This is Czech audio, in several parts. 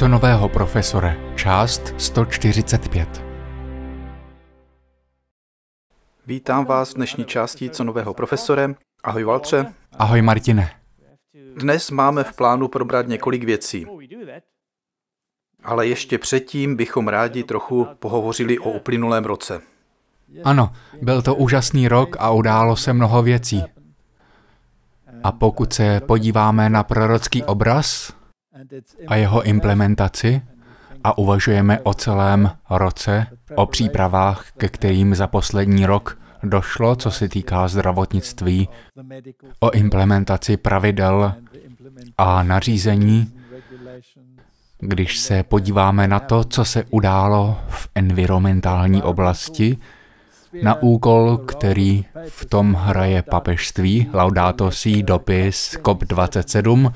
Něco nového, profesore. Část 145. Vítám vás v dnešní části Co nového, profesore. Ahoj, Valtře. Ahoj, Martine. Dnes máme v plánu probrat několik věcí. Ale ještě předtím bychom rádi trochu pohovořili o uplynulém roce. Ano, byl to úžasný rok a událo se mnoho věcí. A pokud se podíváme na prorocký obraz, a jeho implementaci a uvažujeme o celém roce, o přípravách, ke kterým za poslední rok došlo, co se týká zdravotnictví, o implementaci pravidel a nařízení. Když se podíváme na to, co se událo v environmentální oblasti, na úkol, který v tom hraje papežství, Laudato Si, dopis COP27,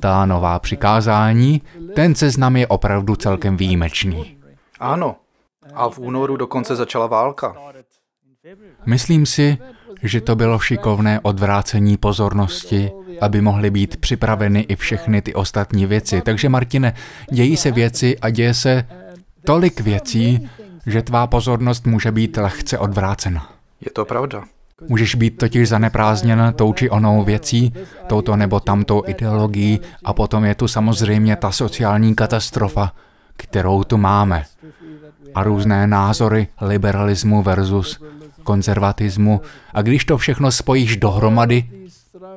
ta nová přikázání, ten seznam je opravdu celkem výjimečný. Ano. A v únoru dokonce začala válka. Myslím si, že to bylo šikovné odvrácení pozornosti, aby mohly být připraveny i všechny ty ostatní věci. Takže Martine, dějí se věci a děje se tolik věcí, že tvá pozornost může být lehce odvrácena. Je to pravda. Můžeš být totiž zaneprázdněn tou či onou věcí, touto nebo tamto ideologií a potom je tu samozřejmě ta sociální katastrofa, kterou tu máme. A různé názory liberalismu versus konzervatismu a když to všechno spojíš dohromady,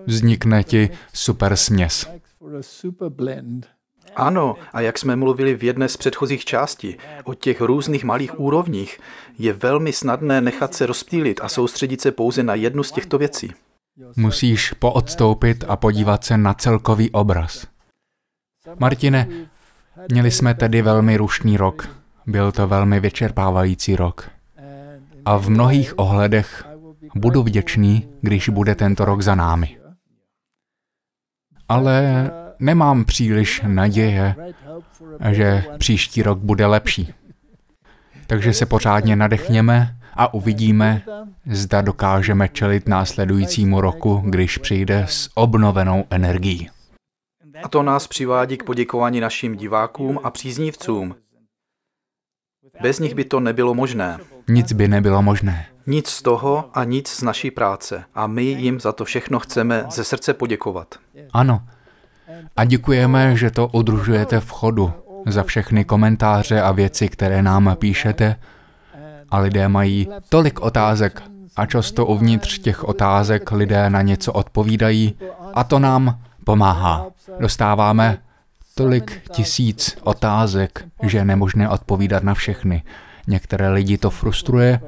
vznikne ti super směs. Ano, a jak jsme mluvili v jedné z předchozích částí, o těch různých malých úrovních, je velmi snadné nechat se rozptýlit a soustředit se pouze na jednu z těchto věcí. Musíš poodstoupit a podívat se na celkový obraz. Martine, měli jsme tedy velmi rušný rok. Byl to velmi vyčerpávající rok. A v mnohých ohledech budu vděčný, když bude tento rok za námi. Ale nemám příliš naděje, že příští rok bude lepší. Takže se pořádně nadechněme a uvidíme, zda dokážeme čelit následujícímu roku, když přijde s obnovenou energií. A to nás přivádí k poděkování našim divákům a příznivcům. Bez nich by to nebylo možné. Nic by nebylo možné. Nic z toho a nic z naší práce. A my jim za to všechno chceme ze srdce poděkovat. Ano, a děkujeme, že to udružujete v chodu, za všechny komentáře a věci, které nám píšete. A lidé mají tolik otázek a často uvnitř těch otázek lidé na něco odpovídají a to nám pomáhá. Dostáváme tolik tisíc otázek, že je nemožné odpovídat na všechny. Některé lidi to frustruje,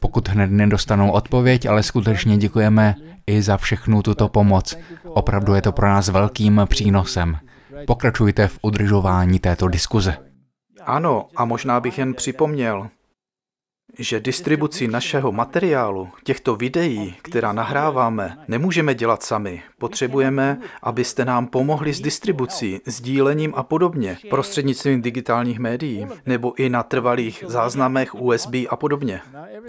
pokud hned nedostanou odpověď, ale skutečně děkujeme i za všechnu tuto pomoc. Opravdu je to pro nás velkým přínosem. Pokračujte v udržování této diskuze. Ano, a možná bych jen připomněl, že distribuci našeho materiálu, těchto videí, která nahráváme, nemůžeme dělat sami. Potřebujeme, abyste nám pomohli s distribucí, sdílením a podobně, prostřednictvím digitálních médií, nebo i na trvalých záznamech USB a podobně.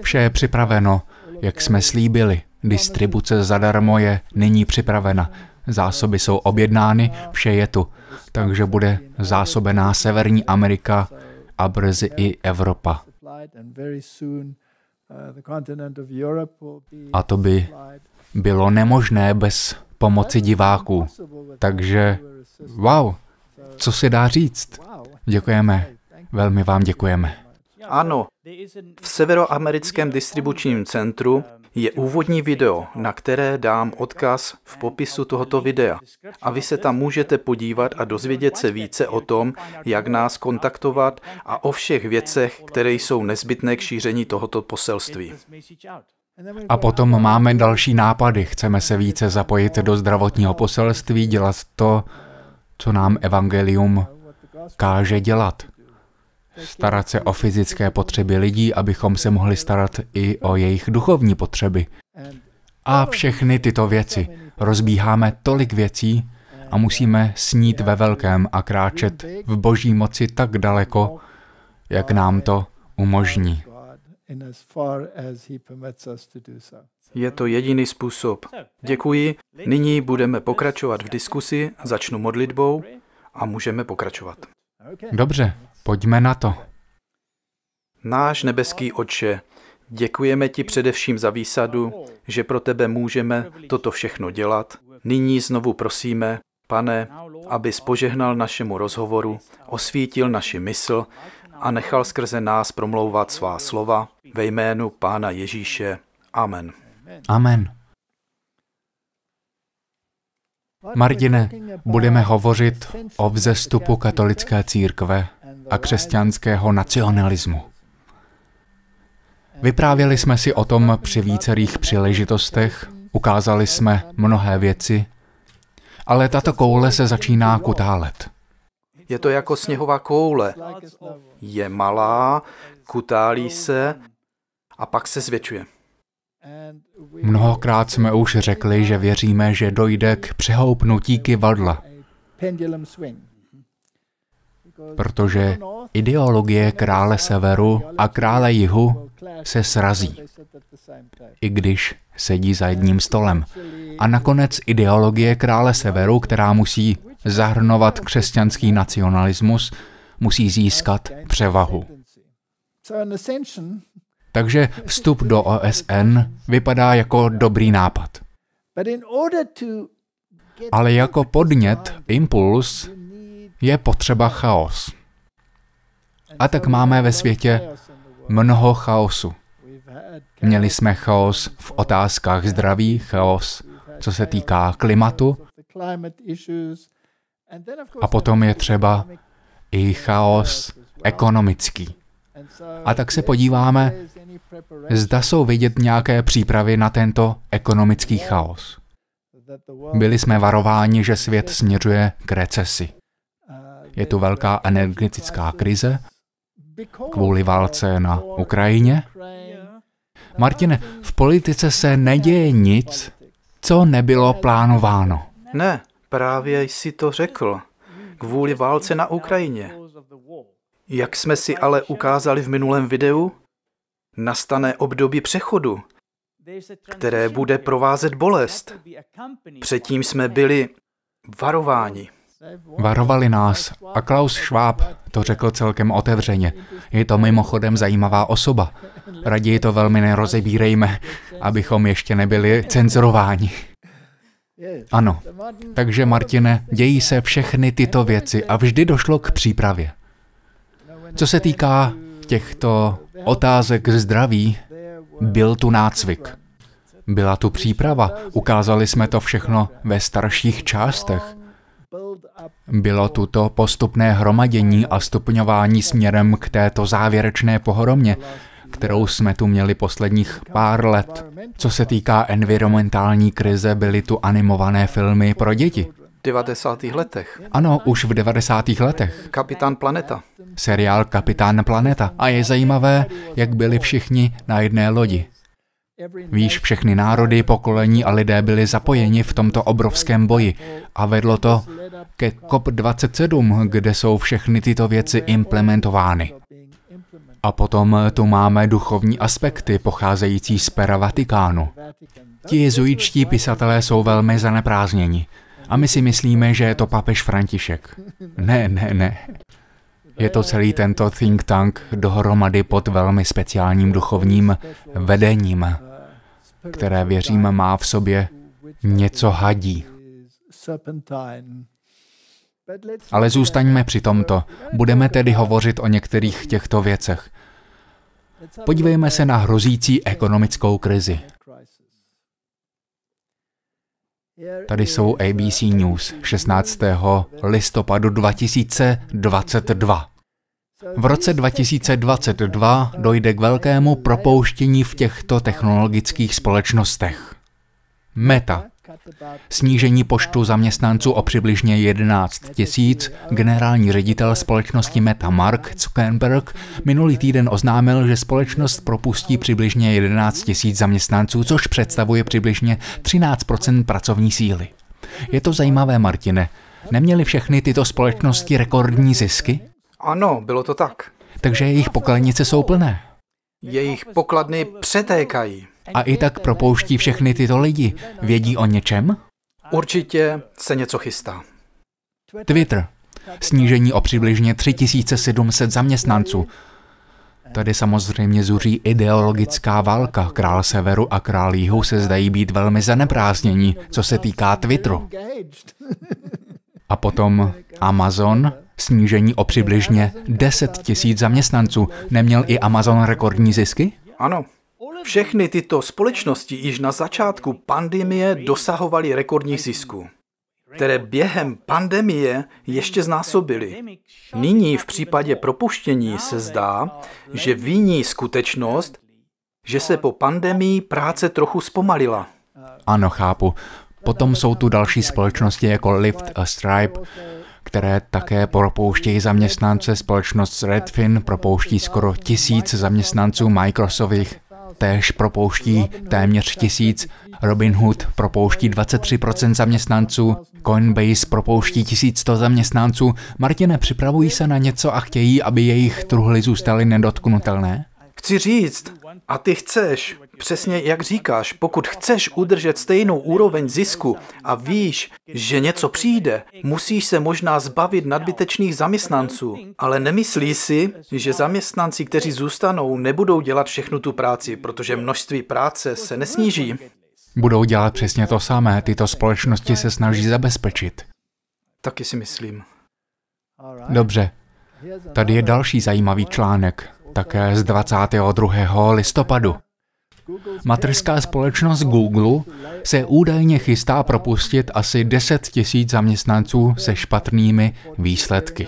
Vše je připraveno, jak jsme slíbili. Distribuce zadarmo je nyní připravena. Zásoby jsou objednány, vše je tu. Takže bude zásobená Severní Amerika a brzy i Evropa. A to by bylo nemožné bez pomoci diváků. Takže wow, co se dá říct? Děkujeme, velmi vám děkujeme. Ano, v severoamerickém distribučním centru je úvodní video, na které dám odkaz v popisu tohoto videa. A vy se tam můžete podívat a dozvědět se více o tom, jak nás kontaktovat a o všech věcech, které jsou nezbytné k šíření tohoto poselství. A potom máme další nápady. Chceme se více zapojit do zdravotního poselství, dělat to, co nám evangelium káže dělat starat se o fyzické potřeby lidí, abychom se mohli starat i o jejich duchovní potřeby. A všechny tyto věci. Rozbíháme tolik věcí a musíme snít ve velkém a kráčet v boží moci tak daleko, jak nám to umožní. Je to jediný způsob. Děkuji. Nyní budeme pokračovat v diskusi, začnu modlitbou a můžeme pokračovat. Dobře, Pojďme na to. Náš nebeský Oče, děkujeme ti především za výsadu, že pro tebe můžeme toto všechno dělat. Nyní znovu prosíme, pane, aby spožehnal našemu rozhovoru, osvítil naši mysl a nechal skrze nás promlouvat svá slova ve jménu Pána Ježíše. Amen. Amen. Martine, budeme hovořit o vzestupu katolické církve a křesťanského nacionalismu. Vyprávěli jsme si o tom při vícerých příležitostech, ukázali jsme mnohé věci, ale tato koule se začíná kutálet. Je to jako sněhová koule. Je malá, kutálí se a pak se zvětšuje. Mnohokrát jsme už řekli, že věříme, že dojde k přehoupnutí kivadla protože ideologie krále severu a krále jihu se srazí, i když sedí za jedním stolem. A nakonec ideologie krále severu, která musí zahrnovat křesťanský nacionalismus, musí získat převahu. Takže vstup do OSN vypadá jako dobrý nápad. Ale jako podnět, impuls, je potřeba chaos. A tak máme ve světě mnoho chaosu. Měli jsme chaos v otázkách zdraví, chaos, co se týká klimatu, a potom je třeba i chaos ekonomický. A tak se podíváme, zda jsou vidět nějaké přípravy na tento ekonomický chaos. Byli jsme varováni, že svět směřuje k recesi. Je tu velká energetická krize kvůli válce na Ukrajině. Martine, v politice se neděje nic, co nebylo plánováno. Ne, právě jsi to řekl. Kvůli válce na Ukrajině. Jak jsme si ale ukázali v minulém videu, nastane období přechodu, které bude provázet bolest. Předtím jsme byli varováni. Varovali nás a Klaus Schwab to řekl celkem otevřeně. Je to mimochodem zajímavá osoba. Raději to velmi nerozebírejme, abychom ještě nebyli cenzurováni. Ano, takže Martine, dějí se všechny tyto věci a vždy došlo k přípravě. Co se týká těchto otázek zdraví, byl tu nácvik. Byla tu příprava, ukázali jsme to všechno ve starších částech. Bylo tuto postupné hromadění a stupňování směrem k této závěrečné pohromě, kterou jsme tu měli posledních pár let. Co se týká environmentální krize, byly tu animované filmy pro děti. 90. letech. Ano, už v 90. letech. Kapitán Planeta. Seriál Kapitán Planeta. A je zajímavé, jak byli všichni na jedné lodi. Víš, všechny národy, pokolení a lidé byli zapojeni v tomto obrovském boji a vedlo to ke COP27, kde jsou všechny tyto věci implementovány. A potom tu máme duchovní aspekty pocházející z pera Vatikánu. Ti jezuičtí pisatelé jsou velmi zaneprázdněni. A my si myslíme, že je to papež František. Ne, ne, ne. Je to celý tento think tank dohromady pod velmi speciálním duchovním vedením které věřím má v sobě něco hadí. Ale zůstaňme při tomto. Budeme tedy hovořit o některých těchto věcech. Podívejme se na hrozící ekonomickou krizi. Tady jsou ABC News 16. listopadu 2022. V roce 2022 dojde k velkému propouštění v těchto technologických společnostech. Meta. Snížení počtu zaměstnanců o přibližně 11 tisíc, generální ředitel společnosti Meta Mark Zuckerberg minulý týden oznámil, že společnost propustí přibližně 11 tisíc zaměstnanců, což představuje přibližně 13 pracovní síly. Je to zajímavé, Martine. Neměly všechny tyto společnosti rekordní zisky? Ano, bylo to tak. Takže jejich pokladnice jsou plné. Jejich pokladny přetékají. A i tak propouští všechny tyto lidi. Vědí o něčem? Určitě se něco chystá. Twitter. Snížení o přibližně 3700 zaměstnanců. Tady samozřejmě zuří ideologická válka. Král severu a král jihu se zdají být velmi zaneprázdnění, co se týká Twitteru. A potom Amazon, Snížení o přibližně 10 tisíc zaměstnanců. Neměl i Amazon rekordní zisky? Ano. Všechny tyto společnosti již na začátku pandemie dosahovaly rekordních zisků které během pandemie ještě znásobily. Nyní v případě propuštění se zdá, že viní skutečnost, že se po pandemii práce trochu zpomalila. Ano, chápu. Potom jsou tu další společnosti jako Lyft a Stripe, které také propouštějí zaměstnance. Společnost Redfin propouští skoro tisíc zaměstnanců Microsoftových též propouští téměř tisíc, Robinhood propouští 23% zaměstnanců, Coinbase propouští 1100 zaměstnanců. Martine, připravují se na něco a chtějí, aby jejich truhly zůstaly nedotknutelné? Chci říct, a ty chceš. Přesně jak říkáš, pokud chceš udržet stejnou úroveň zisku a víš, že něco přijde, musíš se možná zbavit nadbytečných zaměstnanců. Ale nemyslí si, že zaměstnanci, kteří zůstanou, nebudou dělat všechnu tu práci, protože množství práce se nesníží. Budou dělat přesně to samé, tyto společnosti se snaží zabezpečit. Taky si myslím. Dobře. Tady je další zajímavý článek, také z 22. listopadu. Materská společnost Google se údajně chystá propustit asi 10 tisíc zaměstnanců se špatnými výsledky.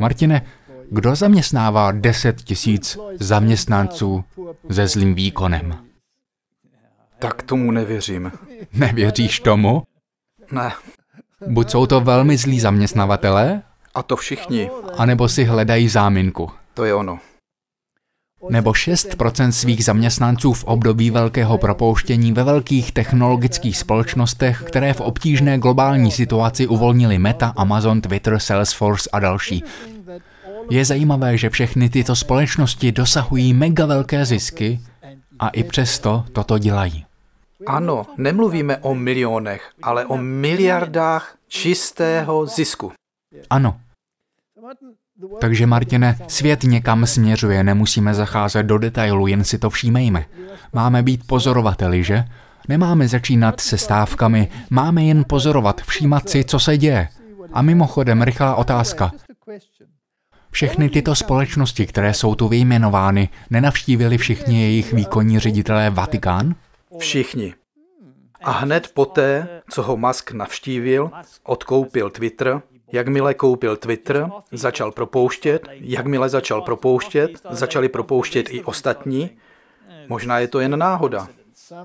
Martine, kdo zaměstnává 10 tisíc zaměstnanců se zlým výkonem? Tak tomu nevěřím. Nevěříš tomu? Ne. Buď jsou to velmi zlí zaměstnavatelé, a to všichni. A nebo si hledají záminku. To je ono nebo 6 svých zaměstnanců v období velkého propouštění ve velkých technologických společnostech, které v obtížné globální situaci uvolnili Meta, Amazon, Twitter, Salesforce a další. Je zajímavé, že všechny tyto společnosti dosahují mega velké zisky a i přesto toto dělají. Ano, nemluvíme o milionech, ale o miliardách čistého zisku. Ano. Takže Martine, svět někam směřuje, nemusíme zacházet do detailu, jen si to všímejme. Máme být pozorovateli, že? Nemáme začínat se stávkami, máme jen pozorovat, všímat si, co se děje. A mimochodem, rychlá otázka. Všechny tyto společnosti, které jsou tu vyjmenovány, nenavštívili všichni jejich výkonní ředitelé Vatikán? Všichni. A hned poté, co ho Musk navštívil, odkoupil Twitter, Jakmile koupil Twitter, začal propouštět, jakmile začal propouštět, začali propouštět i ostatní. Možná je to jen náhoda.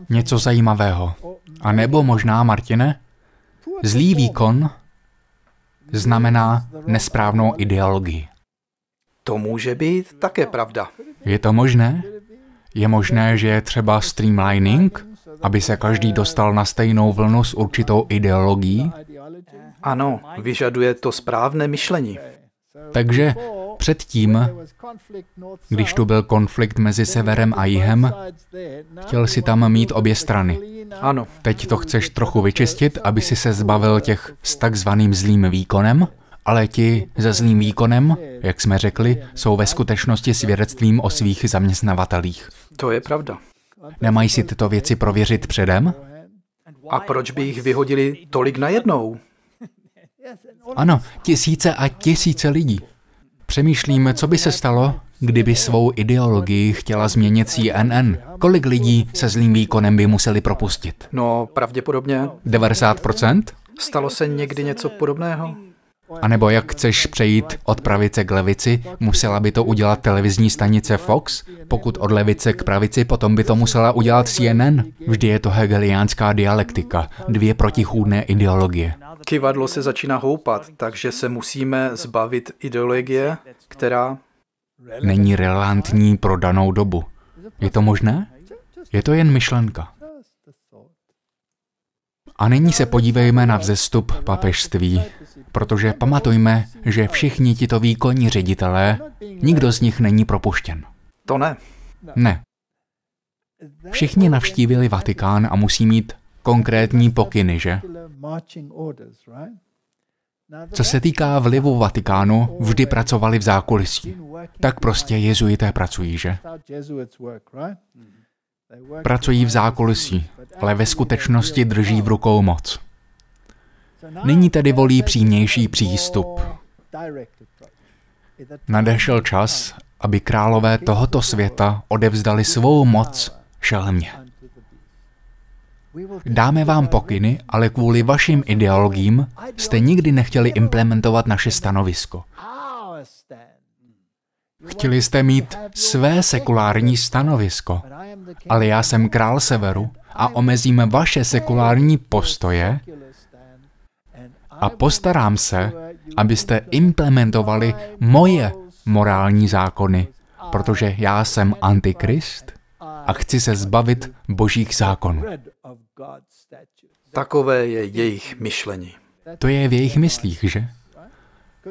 Něco zajímavého. A nebo možná, Martine, zlý výkon znamená nesprávnou ideologii. To může být také pravda. Je to možné? Je možné, že je třeba streamlining, aby se každý dostal na stejnou vlnu s určitou ideologií, ano, vyžaduje to správné myšlení. Takže předtím, když tu byl konflikt mezi severem a jihem, chtěl si tam mít obě strany. Ano. Teď to chceš trochu vyčistit, aby si se zbavil těch s takzvaným zlým výkonem, ale ti se zlým výkonem, jak jsme řekli, jsou ve skutečnosti svědectvím o svých zaměstnavatelích. To je pravda. Nemají si tyto věci prověřit předem? A proč by jich vyhodili tolik najednou? Ano, tisíce a tisíce lidí. Přemýšlím, co by se stalo, kdyby svou ideologii chtěla změnit CNN. Kolik lidí se zlým výkonem by museli propustit? No, pravděpodobně. 90%? Stalo se někdy něco podobného? A nebo jak chceš přejít od pravice k levici, musela by to udělat televizní stanice Fox? Pokud od levice k pravici, potom by to musela udělat CNN. Vždy je to hegeliánská dialektika, dvě protichůdné ideologie. Kivadlo se začíná houpat, takže se musíme zbavit ideologie, která není relevantní pro danou dobu. Je to možné? Je to jen myšlenka. A nyní se podívejme na vzestup papežství Protože pamatujme, že všichni tito výkonní ředitelé, nikdo z nich není propuštěn. To ne. Ne. Všichni navštívili Vatikán a musí mít konkrétní pokyny, že? Co se týká vlivu Vatikánu, vždy pracovali v zákulisí. Tak prostě jezuité pracují, že? Pracují v zákulisí, ale ve skutečnosti drží v rukou moc. Nyní tedy volí přímější přístup. Nadešel čas, aby králové tohoto světa odevzdali svou moc šelmě. Dáme vám pokyny, ale kvůli vašim ideologiím jste nikdy nechtěli implementovat naše stanovisko. Chtěli jste mít své sekulární stanovisko, ale já jsem král severu a omezím vaše sekulární postoje a postarám se, abyste implementovali moje morální zákony, protože já jsem antikrist a chci se zbavit božích zákonů. Takové je jejich myšlení. To je v jejich myslích, že?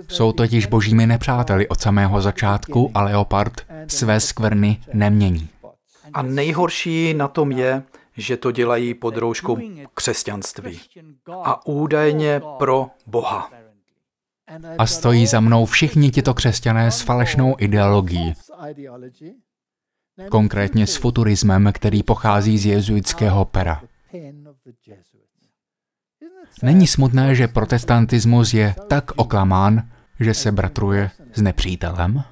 Jsou totiž božími nepřáteli od samého začátku a Leopard své skvrny nemění. A nejhorší na tom je, že to dělají pod rouškou křesťanství a údajně pro Boha. A stojí za mnou všichni tito křesťané s falešnou ideologií, konkrétně s futurismem, který pochází z jezuitského pera. Není smutné, že protestantismus je tak oklamán, že se bratruje s nepřítelem?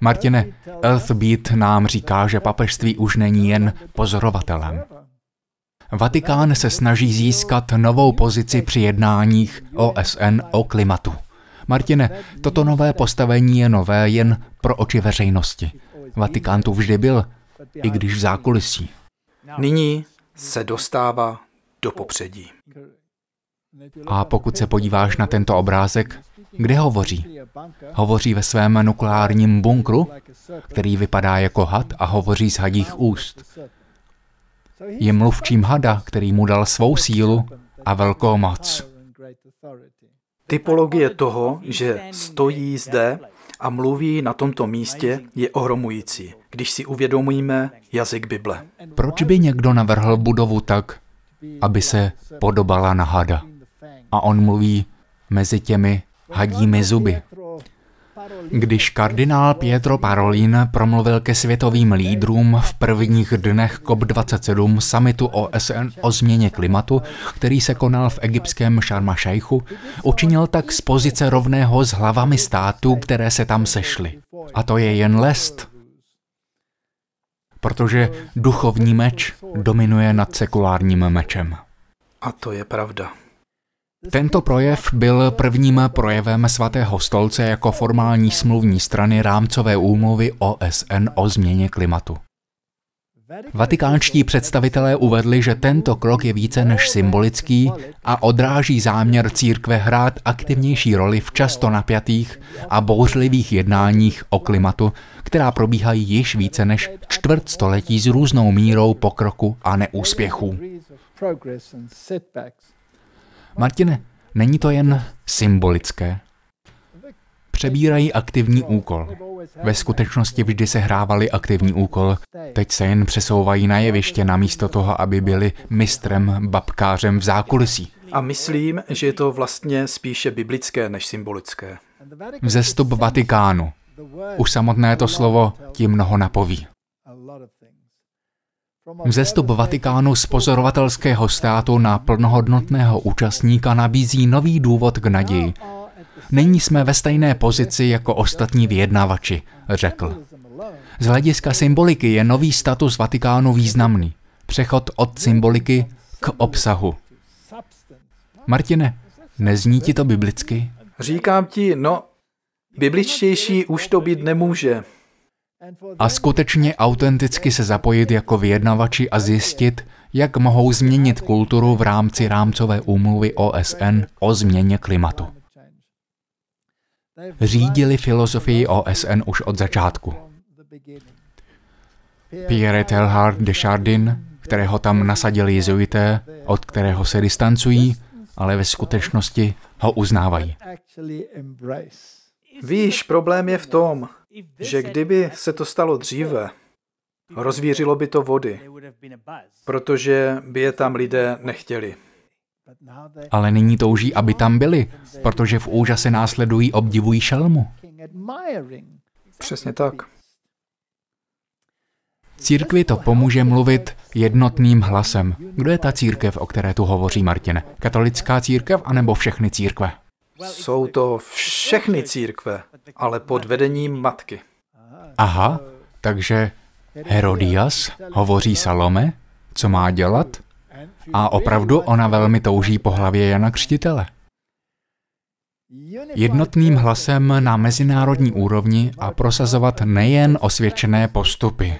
Martine, Elthbeat nám říká, že papežství už není jen pozorovatelem. Vatikán se snaží získat novou pozici při jednáních OSN o klimatu. Martine, toto nové postavení je nové jen pro oči veřejnosti. Vatikán tu vždy byl, i když v zákulisí. Nyní se dostává do popředí. A pokud se podíváš na tento obrázek, kde hovoří? Hovoří ve svém nukleárním bunkru, který vypadá jako had a hovoří z hadích úst. Je mluvčím hada, který mu dal svou sílu a velkou moc. Typologie toho, že stojí zde a mluví na tomto místě, je ohromující, když si uvědomíme jazyk Bible. Proč by někdo navrhl budovu tak, aby se podobala na hada? A on mluví mezi těmi hadími zuby. Když kardinál Pietro Parolin promluvil ke světovým lídrům v prvních dnech COP27 samitu OSN o změně klimatu, který se konal v egyptském Sharma Šejchu, učinil tak z pozice rovného s hlavami států, které se tam sešly. A to je jen lest, protože duchovní meč dominuje nad sekulárním mečem. A to je pravda. Tento projev byl prvním projevem svatého stolce jako formální smluvní strany rámcové úmluvy OSN o změně klimatu. Vatikánští představitelé uvedli, že tento krok je více než symbolický a odráží záměr církve hrát aktivnější roli v často napjatých a bouřlivých jednáních o klimatu, která probíhají již více než čtvrt století s různou mírou pokroku a neúspěchů. Martine, není to jen symbolické? Přebírají aktivní úkol. Ve skutečnosti vždy se hrávali aktivní úkol, teď se jen přesouvají na jeviště namísto toho, aby byli mistrem, babkářem v zákulisí. A myslím, že je to vlastně spíše biblické než symbolické. Vzestup Vatikánu. Už samotné to slovo ti mnoho napoví. Vzestup Vatikánu z pozorovatelského státu na plnohodnotného účastníka nabízí nový důvod k naději. Není jsme ve stejné pozici jako ostatní vyjednavači, řekl. Z hlediska symboliky je nový status Vatikánu významný. Přechod od symboliky k obsahu. Martine, nezní ti to biblicky? Říkám ti, no, bibličtější už to být nemůže a skutečně autenticky se zapojit jako vyjednavači a zjistit, jak mohou změnit kulturu v rámci rámcové úmluvy OSN o změně klimatu. Řídili filozofii OSN už od začátku. Pierre Teilhard de Chardin, kterého tam nasadili jezuité, od kterého se distancují, ale ve skutečnosti ho uznávají. Víš, problém je v tom, že kdyby se to stalo dříve, rozvířilo by to vody, protože by je tam lidé nechtěli. Ale nyní touží, aby tam byli, protože v úžase následují obdivují šelmu. Přesně tak. Církvi to pomůže mluvit jednotným hlasem. Kdo je ta církev, o které tu hovoří Martin? Katolická církev anebo všechny církve? Jsou to všechny církve, ale pod vedením matky. Aha, takže Herodias hovoří Salome, co má dělat? A opravdu ona velmi touží po hlavě Jana Křtitele. Jednotným hlasem na mezinárodní úrovni a prosazovat nejen osvědčené postupy.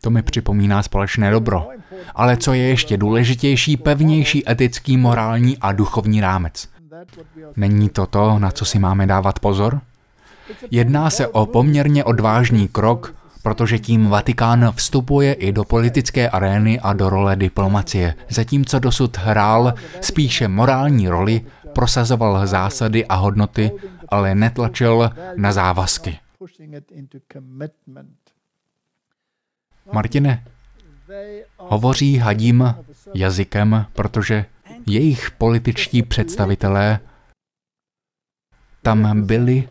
To mi připomíná společné dobro. Ale co je ještě důležitější, pevnější etický, morální a duchovní rámec. Není to to, na co si máme dávat pozor? Jedná se o poměrně odvážný krok, protože tím Vatikán vstupuje i do politické arény a do role diplomacie, zatímco dosud hrál spíše morální roli, prosazoval zásady a hodnoty, ale netlačil na závazky. Martine, hovoří hadím jazykem, protože jejich političtí představitelé tam byli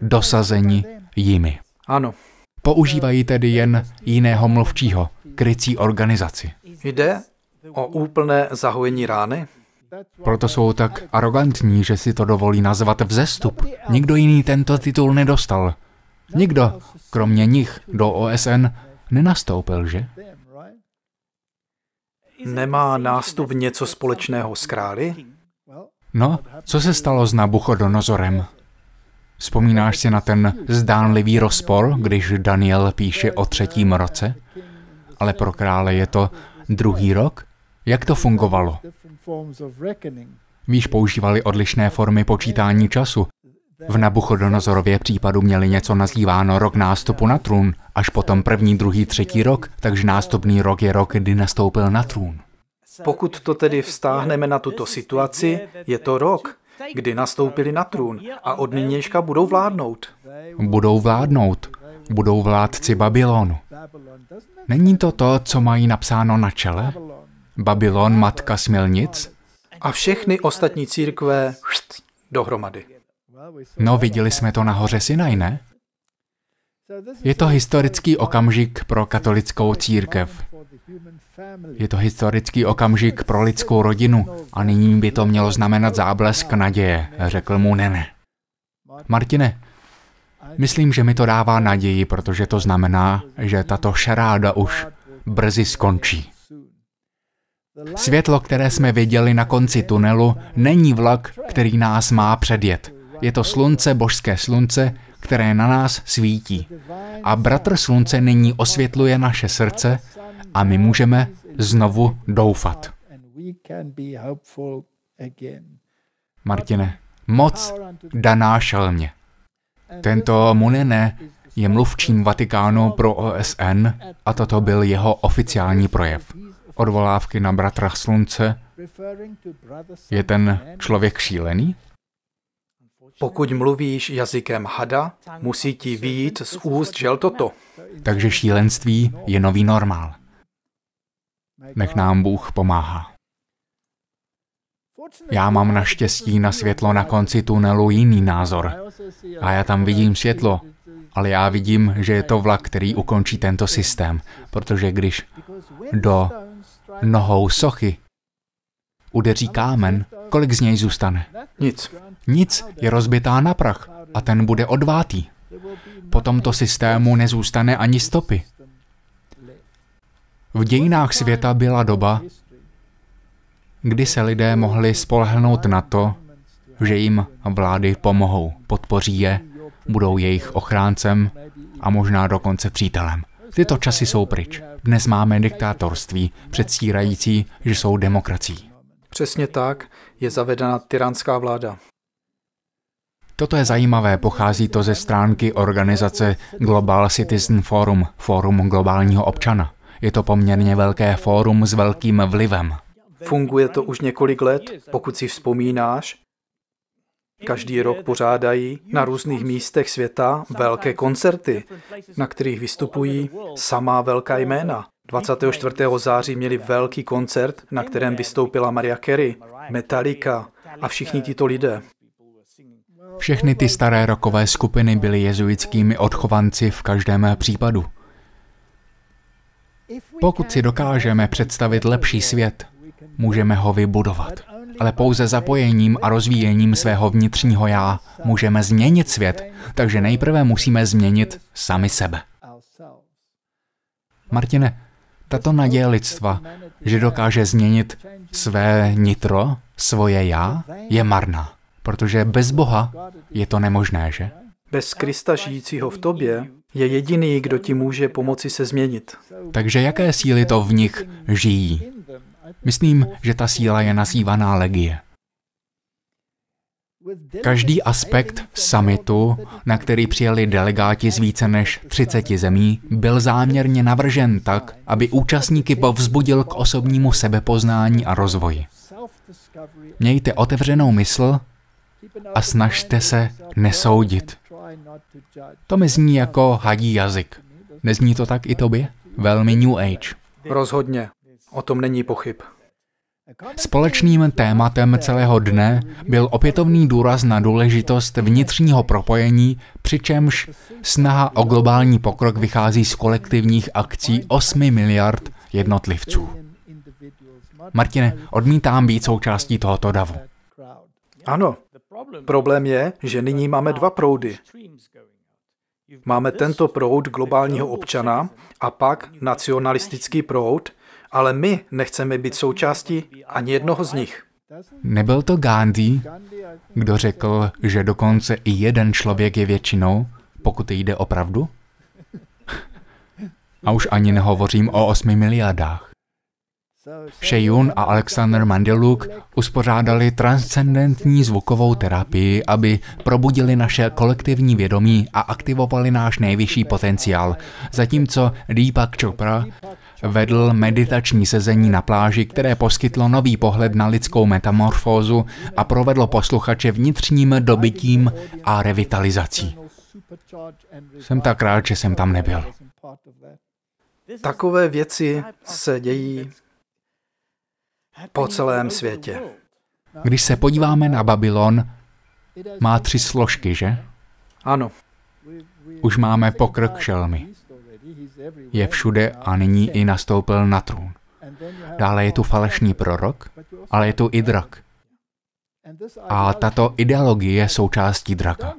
dosazeni jimi. Ano. Používají tedy jen jiného mluvčího, krycí organizaci. Jde o úplné zahojení rány? Proto jsou tak arrogantní, že si to dovolí nazvat vzestup. Nikdo jiný tento titul nedostal. Nikdo, kromě nich, do OSN nenastoupil, že? nemá nástup něco společného s králi? No, co se stalo s Nabuchodonozorem? Vzpomínáš si na ten zdánlivý rozpor, když Daniel píše o třetím roce? Ale pro krále je to druhý rok? Jak to fungovalo? Víš, používali odlišné formy počítání času, v Nabuchodonozorově případu měli něco nazýváno rok nástupu na trůn, až potom první, druhý, třetí rok, takže nástupný rok je rok, kdy nastoupil na trůn. Pokud to tedy vztáhneme na tuto situaci, je to rok, kdy nastoupili na trůn a od nynějška budou vládnout. Budou vládnout. Budou vládci Babylonu. Není to to, co mají napsáno na čele? Babylon, matka smilnic? A všechny ostatní církve dohromady. No, viděli jsme to na Sinaj, ne? Je to historický okamžik pro katolickou církev. Je to historický okamžik pro lidskou rodinu a nyní by to mělo znamenat záblesk naděje, řekl mu Nene. Martine, myslím, že mi to dává naději, protože to znamená, že tato šaráda už brzy skončí. Světlo, které jsme viděli na konci tunelu, není vlak, který nás má předjet. Je to slunce, božské slunce, které na nás svítí. A bratr slunce nyní osvětluje naše srdce a my můžeme znovu doufat. Martine, moc daná šelmě. Tento Munene je mluvčím Vatikánu pro OSN a toto byl jeho oficiální projev. Odvolávky na bratra slunce. Je ten člověk šílený? Pokud mluvíš jazykem hada, musí ti výjít z úst žel toto. Takže šílenství je nový normál. Nech nám Bůh pomáhá. Já mám naštěstí na světlo na konci tunelu jiný názor. A já tam vidím světlo, ale já vidím, že je to vlak, který ukončí tento systém, protože když do nohou sochy udeří kámen, kolik z něj zůstane? Nic. Nic je rozbitá na prach a ten bude odvátý. Po tomto systému nezůstane ani stopy. V dějinách světa byla doba, kdy se lidé mohli spolehnout na to, že jim vlády pomohou, podpoří je, budou jejich ochráncem a možná dokonce přítelem. Tyto časy jsou pryč. Dnes máme diktátorství, předstírající, že jsou demokracií. Přesně tak je zavedena tyranská vláda. Toto je zajímavé, pochází to ze stránky organizace Global Citizen Forum, forum globálního občana. Je to poměrně velké fórum s velkým vlivem. Funguje to už několik let, pokud si vzpomínáš. Každý rok pořádají na různých místech světa velké koncerty, na kterých vystupují samá velká jména. 24. září měli velký koncert, na kterém vystoupila Maria Carey, Metallica a všichni tito lidé. Všechny ty staré rokové skupiny byly jezuitskými odchovanci v každém případu. Pokud si dokážeme představit lepší svět, můžeme ho vybudovat. Ale pouze zapojením a rozvíjením svého vnitřního já můžeme změnit svět, takže nejprve musíme změnit sami sebe. Martine, tato naděje lidstva, že dokáže změnit své nitro, svoje já, je marná. Protože bez Boha je to nemožné, že? Bez Krista žijícího v tobě je jediný, kdo ti může pomoci se změnit. Takže jaké síly to v nich žijí? Myslím, že ta síla je nazývaná legie. Každý aspekt summitu, na který přijeli delegáti z více než 30 zemí, byl záměrně navržen tak, aby účastníky povzbudil k osobnímu sebepoznání a rozvoji. Mějte otevřenou mysl a snažte se nesoudit. To mi zní jako hadí jazyk. Nezní to tak i tobě? Velmi New Age. Rozhodně. O tom není pochyb. Společným tématem celého dne byl opětovný důraz na důležitost vnitřního propojení, přičemž snaha o globální pokrok vychází z kolektivních akcí 8 miliard jednotlivců. Martine, odmítám být součástí tohoto davu. Ano, problém je, že nyní máme dva proudy. Máme tento proud globálního občana a pak nacionalistický proud, ale my nechceme být součástí ani jednoho z nich. Nebyl to Gandhi, kdo řekl, že dokonce i jeden člověk je většinou, pokud jde o pravdu? A už ani nehovořím o 8 miliardách. Sheyun a Alexander Mandeluk uspořádali transcendentní zvukovou terapii, aby probudili naše kolektivní vědomí a aktivovali náš nejvyšší potenciál, zatímco Deepak Chopra vedl meditační sezení na pláži, které poskytlo nový pohled na lidskou metamorfózu a provedlo posluchače vnitřním dobytím a revitalizací. Jsem tak rád, že jsem tam nebyl. Takové věci se dějí po celém světě. Když se podíváme na Babylon, má tři složky, že? Ano. Už máme pokrk šelmy je všude a nyní i nastoupil na trůn. Dále je tu falešný prorok, ale je tu i drak. A tato ideologie je součástí draka.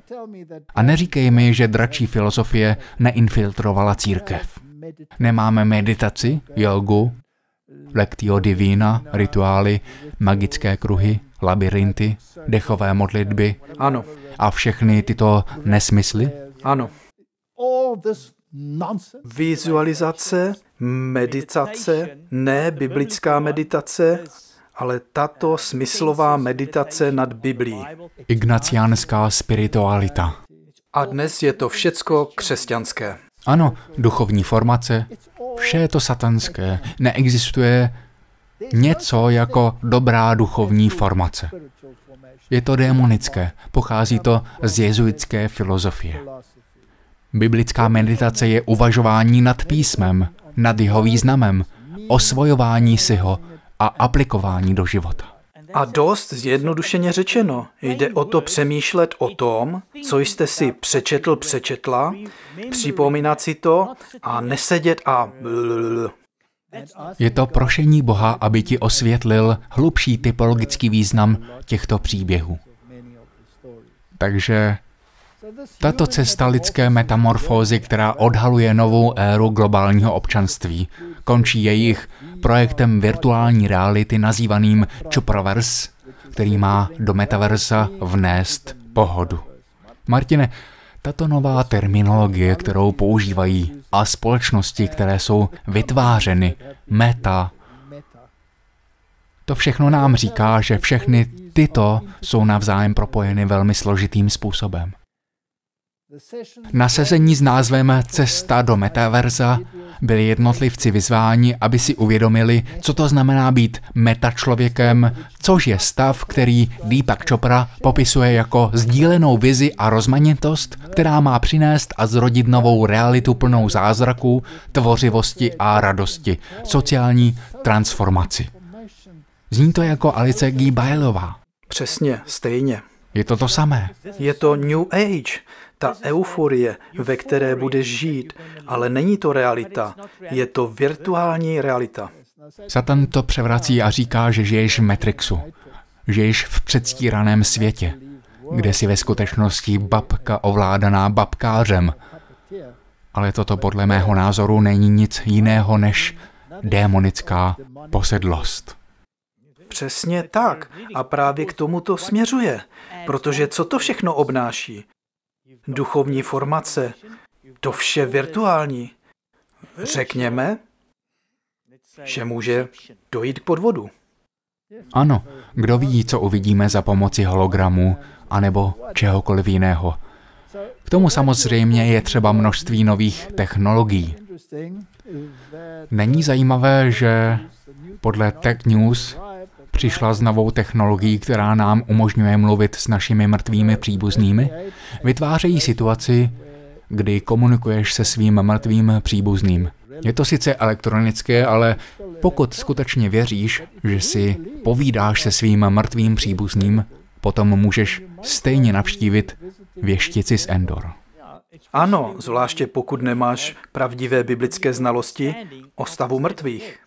A neříkej mi, že dračí filozofie neinfiltrovala církev. Nemáme meditaci, jogu, lectio divina, rituály, magické kruhy, labirinty, dechové modlitby. Ano. A všechny tyto nesmysly? Ano. Vizualizace, meditace, ne biblická meditace, ale tato smyslová meditace nad Biblí. Ignaciánská spiritualita. A dnes je to všecko křesťanské. Ano, duchovní formace, vše je to satanské. Neexistuje něco jako dobrá duchovní formace. Je to démonické, pochází to z jezuitské filozofie. Biblická meditace je uvažování nad písmem, nad jeho významem, osvojování si ho a aplikování do života. A dost zjednodušeně řečeno, jde o to přemýšlet o tom, co jste si přečetl, přečetla, připomínat si to a nesedět a... Je to prošení Boha, aby ti osvětlil hlubší typologický význam těchto příběhů. Takže tato cesta lidské metamorfózy, která odhaluje novou éru globálního občanství, končí jejich projektem virtuální reality nazývaným Chupraverse, který má do metaversa vnést pohodu. Martine, tato nová terminologie, kterou používají, a společnosti, které jsou vytvářeny, meta, to všechno nám říká, že všechny tyto jsou navzájem propojeny velmi složitým způsobem. Na sezení s názvem Cesta do metaverza byli jednotlivci vyzváni, aby si uvědomili, co to znamená být metačlověkem, což je stav, který Deepak Chopra popisuje jako sdílenou vizi a rozmanitost, která má přinést a zrodit novou realitu plnou zázraků, tvořivosti a radosti, sociální transformaci. Zní to jako Alice G. Bajlová. Přesně, stejně. Je to to samé. Je to New Age ta euforie, ve které budeš žít, ale není to realita, je to virtuální realita. Satan to převrací a říká, že žiješ v Matrixu, žiješ v předstíraném světě, kde si ve skutečnosti babka ovládaná babkářem. Ale toto podle mého názoru není nic jiného než démonická posedlost. Přesně tak. A právě k tomu to směřuje. Protože co to všechno obnáší? duchovní formace, to vše virtuální. Řekněme, že může dojít k podvodu. Ano, kdo ví, co uvidíme za pomoci hologramu anebo čehokoliv jiného. K tomu samozřejmě je třeba množství nových technologií. Není zajímavé, že podle Tech News přišla s novou technologií, která nám umožňuje mluvit s našimi mrtvými příbuznými, vytvářejí situaci, kdy komunikuješ se svým mrtvým příbuzným. Je to sice elektronické, ale pokud skutečně věříš, že si povídáš se svým mrtvým příbuzným, potom můžeš stejně navštívit věštici z Endor. Ano, zvláště pokud nemáš pravdivé biblické znalosti o stavu mrtvých.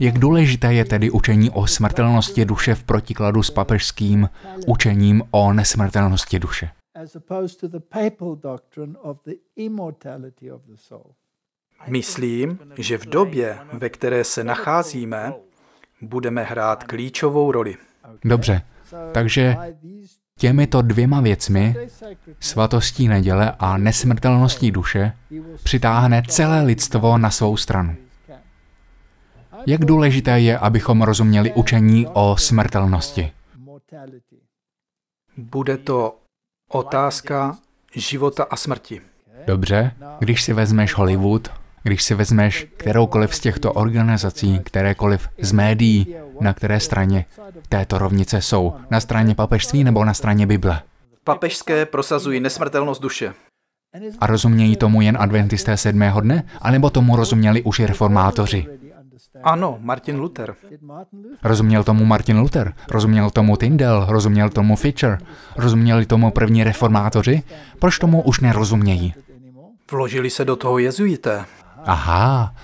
Jak důležité je tedy učení o smrtelnosti duše v protikladu s papežským učením o nesmrtelnosti duše? Myslím, že v době, ve které se nacházíme, budeme hrát klíčovou roli. Dobře, takže těmito dvěma věcmi, svatostí neděle a nesmrtelností duše, přitáhne celé lidstvo na svou stranu. Jak důležité je, abychom rozuměli učení o smrtelnosti? Bude to otázka života a smrti. Dobře, když si vezmeš Hollywood, když si vezmeš kteroukoliv z těchto organizací, kterékoliv z médií, na které straně této rovnice jsou? Na straně papežství nebo na straně Bible? Papežské prosazují nesmrtelnost duše. A rozumějí tomu jen adventisté sedmého dne? A nebo tomu rozuměli už i reformátoři? Ano, Martin Luther. Rozuměl tomu Martin Luther, rozuměl tomu Tyndall, rozuměl tomu Fischer, rozuměli tomu první reformátoři? Proč tomu už nerozumějí? Vložili se do toho jezuité. Aha.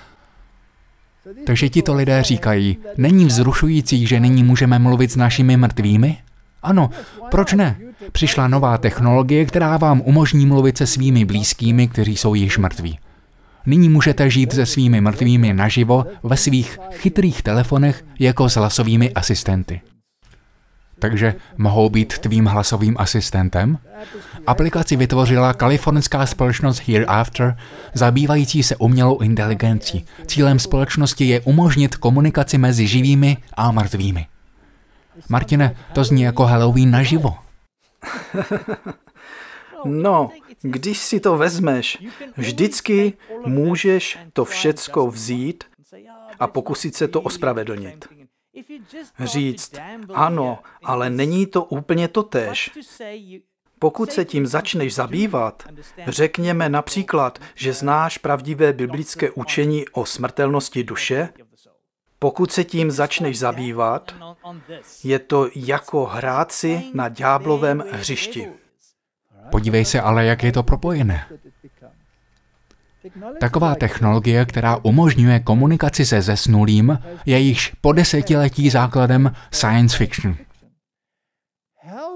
Takže tito lidé říkají, není vzrušující, že nyní můžeme mluvit s našimi mrtvými? Ano, proč ne? Přišla nová technologie, která vám umožní mluvit se svými blízkými, kteří jsou již mrtví. Nyní můžete žít se svými mrtvými naživo ve svých chytrých telefonech jako s hlasovými asistenty. Takže mohou být tvým hlasovým asistentem? Aplikaci vytvořila kalifornská společnost Hereafter, zabývající se umělou inteligencí. Cílem společnosti je umožnit komunikaci mezi živými a mrtvými. Martine, to zní jako Halloween naživo. No, když si to vezmeš, vždycky můžeš to všecko vzít a pokusit se to ospravedlnit. Říct, ano, ale není to úplně to tež. Pokud se tím začneš zabývat, řekněme například, že znáš pravdivé biblické učení o smrtelnosti duše, pokud se tím začneš zabývat, je to jako hrát si na ďáblovém hřišti. Podívej se ale, jak je to propojené. Taková technologie, která umožňuje komunikaci se zesnulým, je již po desetiletí základem science fiction.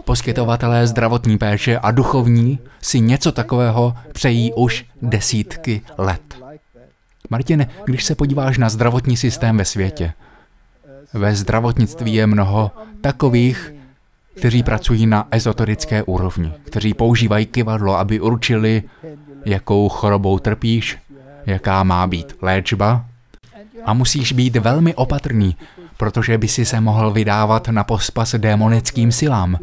Poskytovatelé zdravotní péče a duchovní si něco takového přejí už desítky let. Martin, když se podíváš na zdravotní systém ve světě, ve zdravotnictví je mnoho takových kteří pracují na ezoterické úrovni, kteří používají kivadlo, aby určili, jakou chorobou trpíš, jaká má být léčba. A musíš být velmi opatrný, protože by si se mohl vydávat na pospas démonickým silám.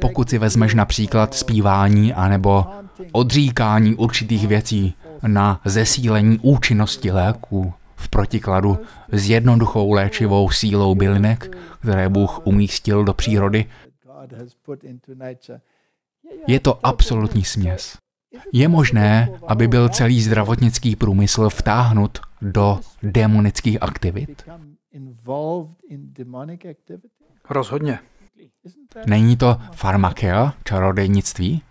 Pokud si vezmeš například zpívání anebo odříkání určitých věcí na zesílení účinnosti léků, v protikladu s jednoduchou léčivou sílou bylinek, které Bůh umístil do přírody. Je to absolutní směs. Je možné, aby byl celý zdravotnický průmysl vtáhnut do demonických aktivit? Rozhodně. Není to farmakea, čarodejnictví?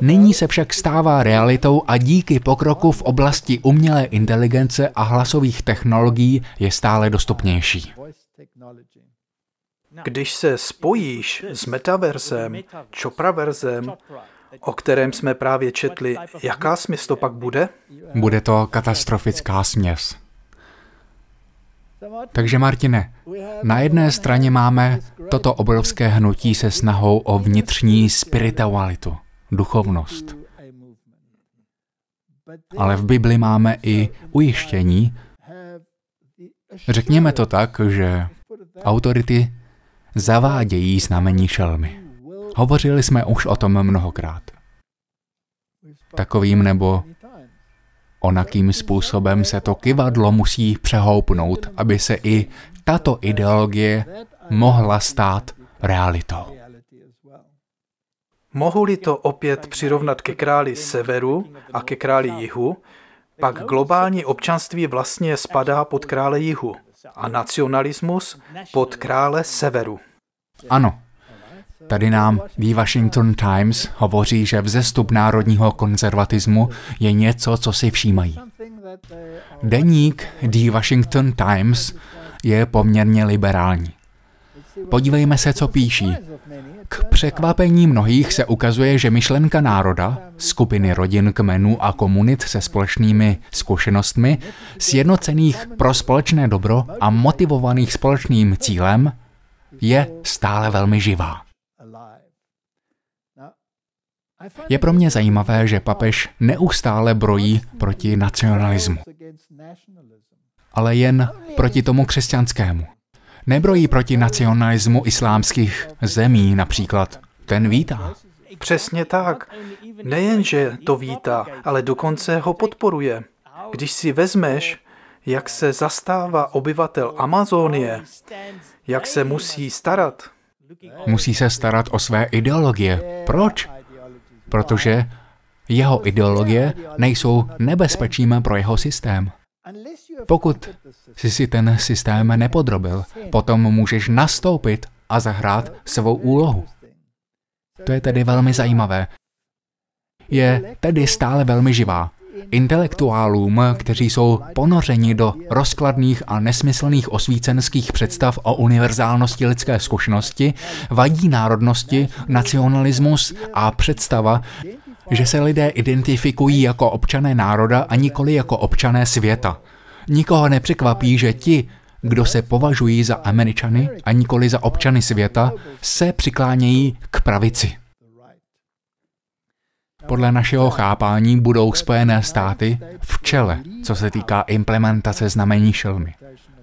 Nyní se však stává realitou a díky pokroku v oblasti umělé inteligence a hlasových technologií je stále dostupnější. Když se spojíš s metaverzem, čopraverzem, o kterém jsme právě četli, jaká směs to pak bude? Bude to katastrofická směs. Takže Martine, na jedné straně máme toto obrovské hnutí se snahou o vnitřní spiritualitu duchovnost. Ale v Bibli máme i ujištění, řekněme to tak, že autority zavádějí znamení šelmy. Hovořili jsme už o tom mnohokrát. Takovým nebo onakým způsobem se to kivadlo musí přehoupnout, aby se i tato ideologie mohla stát realitou. Mohu-li to opět přirovnat ke králi severu a ke králi jihu, pak globální občanství vlastně spadá pod krále jihu a nacionalismus pod krále severu. Ano. Tady nám The Washington Times hovoří, že vzestup národního konzervatismu je něco, co si všímají. Deník The Washington Times je poměrně liberální. Podívejme se, co píší k překvapení mnohých se ukazuje, že myšlenka národa, skupiny rodin, kmenů a komunit se společnými zkušenostmi, sjednocených pro společné dobro a motivovaných společným cílem, je stále velmi živá. Je pro mě zajímavé, že papež neustále brojí proti nacionalismu, ale jen proti tomu křesťanskému nebrojí proti nacionalismu islámských zemí například. Ten vítá. Přesně tak. Nejenže to vítá, ale dokonce ho podporuje. Když si vezmeš, jak se zastává obyvatel Amazonie, jak se musí starat. Musí se starat o své ideologie. Proč? Protože jeho ideologie nejsou nebezpečím pro jeho systém. Pokud jsi si ten systém nepodrobil, potom můžeš nastoupit a zahrát svou úlohu. To je tedy velmi zajímavé. Je tedy stále velmi živá. Intelektuálům, kteří jsou ponořeni do rozkladných a nesmyslných osvícenských představ o univerzálnosti lidské zkušenosti, vadí národnosti, nacionalismus a představa, že se lidé identifikují jako občané národa a nikoli jako občané světa. Nikoho nepřekvapí, že ti, kdo se považují za Američany a nikoli za občany světa, se přiklánějí k pravici. Podle našeho chápání budou Spojené státy v čele, co se týká implementace znamení šelmy.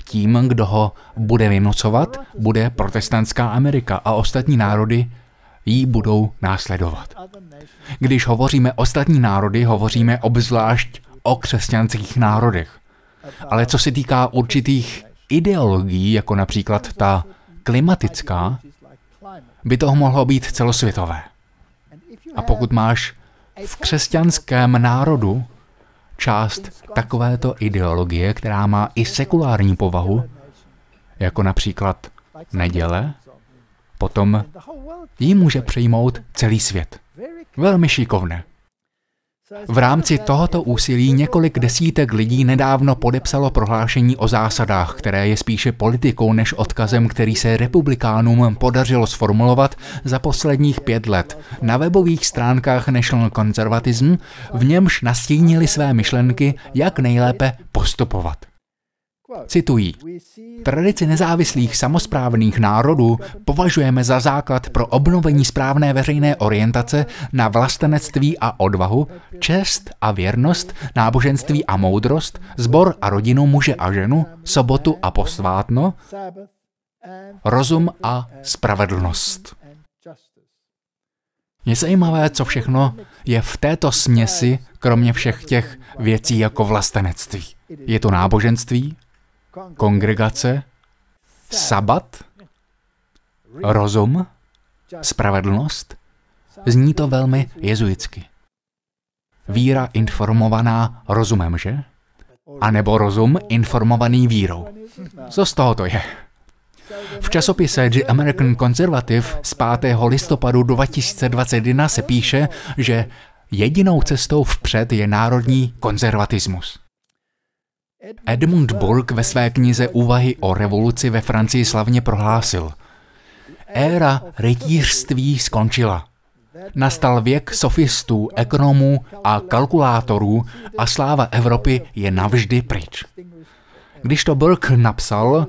Tím, kdo ho bude vynucovat, bude protestantská Amerika a ostatní národy jí budou následovat. Když hovoříme ostatní národy, hovoříme obzvlášť o křesťanských národech. Ale co se týká určitých ideologií, jako například ta klimatická, by toho mohlo být celosvětové. A pokud máš v křesťanském národu část takovéto ideologie, která má i sekulární povahu, jako například neděle, potom ji může přijmout celý svět. Velmi šikovné. V rámci tohoto úsilí několik desítek lidí nedávno podepsalo prohlášení o zásadách, které je spíše politikou než odkazem, který se republikánům podařilo sformulovat za posledních pět let na webových stránkách National Conservatism, v němž nastínili své myšlenky, jak nejlépe postupovat. Cituji. Tradici nezávislých samozprávných národů považujeme za základ pro obnovení správné veřejné orientace na vlastenectví a odvahu, čest a věrnost, náboženství a moudrost, zbor a rodinu muže a ženu, sobotu a posvátno, rozum a spravedlnost. Je zajímavé, co všechno je v této směsi, kromě všech těch věcí jako vlastenectví. Je to náboženství, kongregace, sabat, rozum, spravedlnost. Zní to velmi jezuitsky. Víra informovaná rozumem, že? A nebo rozum informovaný vírou. Co z toho to je? V časopise The American Conservative z 5. listopadu 2021 se píše, že jedinou cestou vpřed je národní konzervatismus. Edmund Burke ve své knize Úvahy o revoluci ve Francii slavně prohlásil, éra rytířství skončila. Nastal věk sofistů, ekonomů a kalkulátorů a sláva Evropy je navždy pryč. Když to Burke napsal,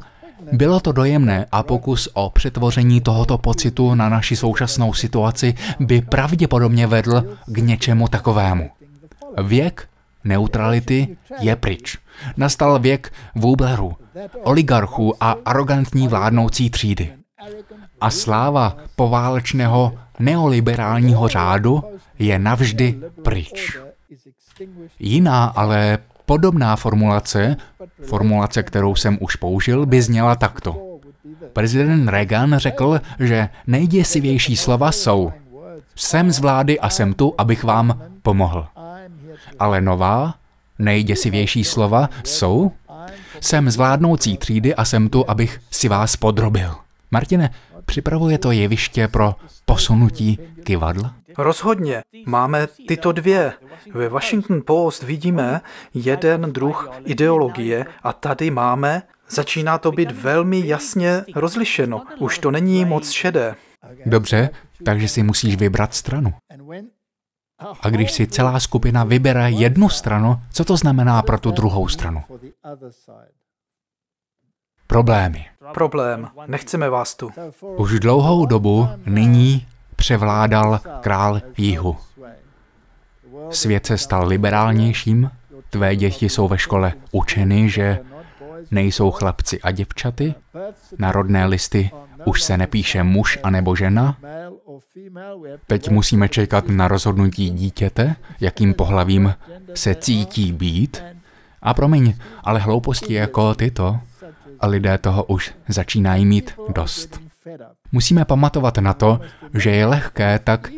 bylo to dojemné a pokus o přetvoření tohoto pocitu na naši současnou situaci by pravděpodobně vedl k něčemu takovému. Věk neutrality je pryč. Nastal věk Wubleru, oligarchů a arrogantní vládnoucí třídy. A sláva poválečného neoliberálního řádu je navždy pryč. Jiná, ale podobná formulace, formulace, kterou jsem už použil, by zněla takto. Prezident Reagan řekl, že nejděsivější slova jsou jsem z vlády a jsem tu, abych vám pomohl. Ale nová, Nejděsivější slova jsou Jsem zvládnoucí třídy a jsem tu, abych si vás podrobil. Martine, připravuje to jeviště pro posunutí kivadla? Rozhodně. Máme tyto dvě. Ve Washington Post vidíme jeden druh ideologie a tady máme, začíná to být velmi jasně rozlišeno. Už to není moc šedé. Dobře, takže si musíš vybrat stranu. A když si celá skupina vybere jednu stranu, co to znamená pro tu druhou stranu? Problémy. Problém. Nechceme vás tu. Už dlouhou dobu nyní převládal král jihu. Svět se stal liberálnějším, tvé děti jsou ve škole učeny, že nejsou chlapci a děvčaty, Národné listy už se nepíše muž anebo žena? Teď musíme čekat na rozhodnutí dítěte, jakým pohlavím se cítí být? A promiň, ale hlouposti jako tyto, a lidé toho už začínají mít dost. Musíme pamatovat na to, že je lehké tak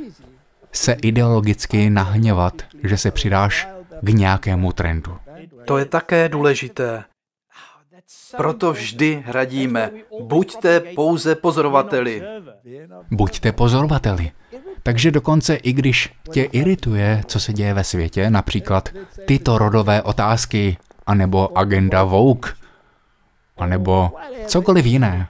se ideologicky nahněvat, že se přidáš k nějakému trendu. To je také důležité. Proto vždy radíme, buďte pouze pozorovateli. Buďte pozorovateli. Takže dokonce i když tě irituje, co se děje ve světě, například tyto rodové otázky, anebo agenda Vogue, anebo cokoliv jiné.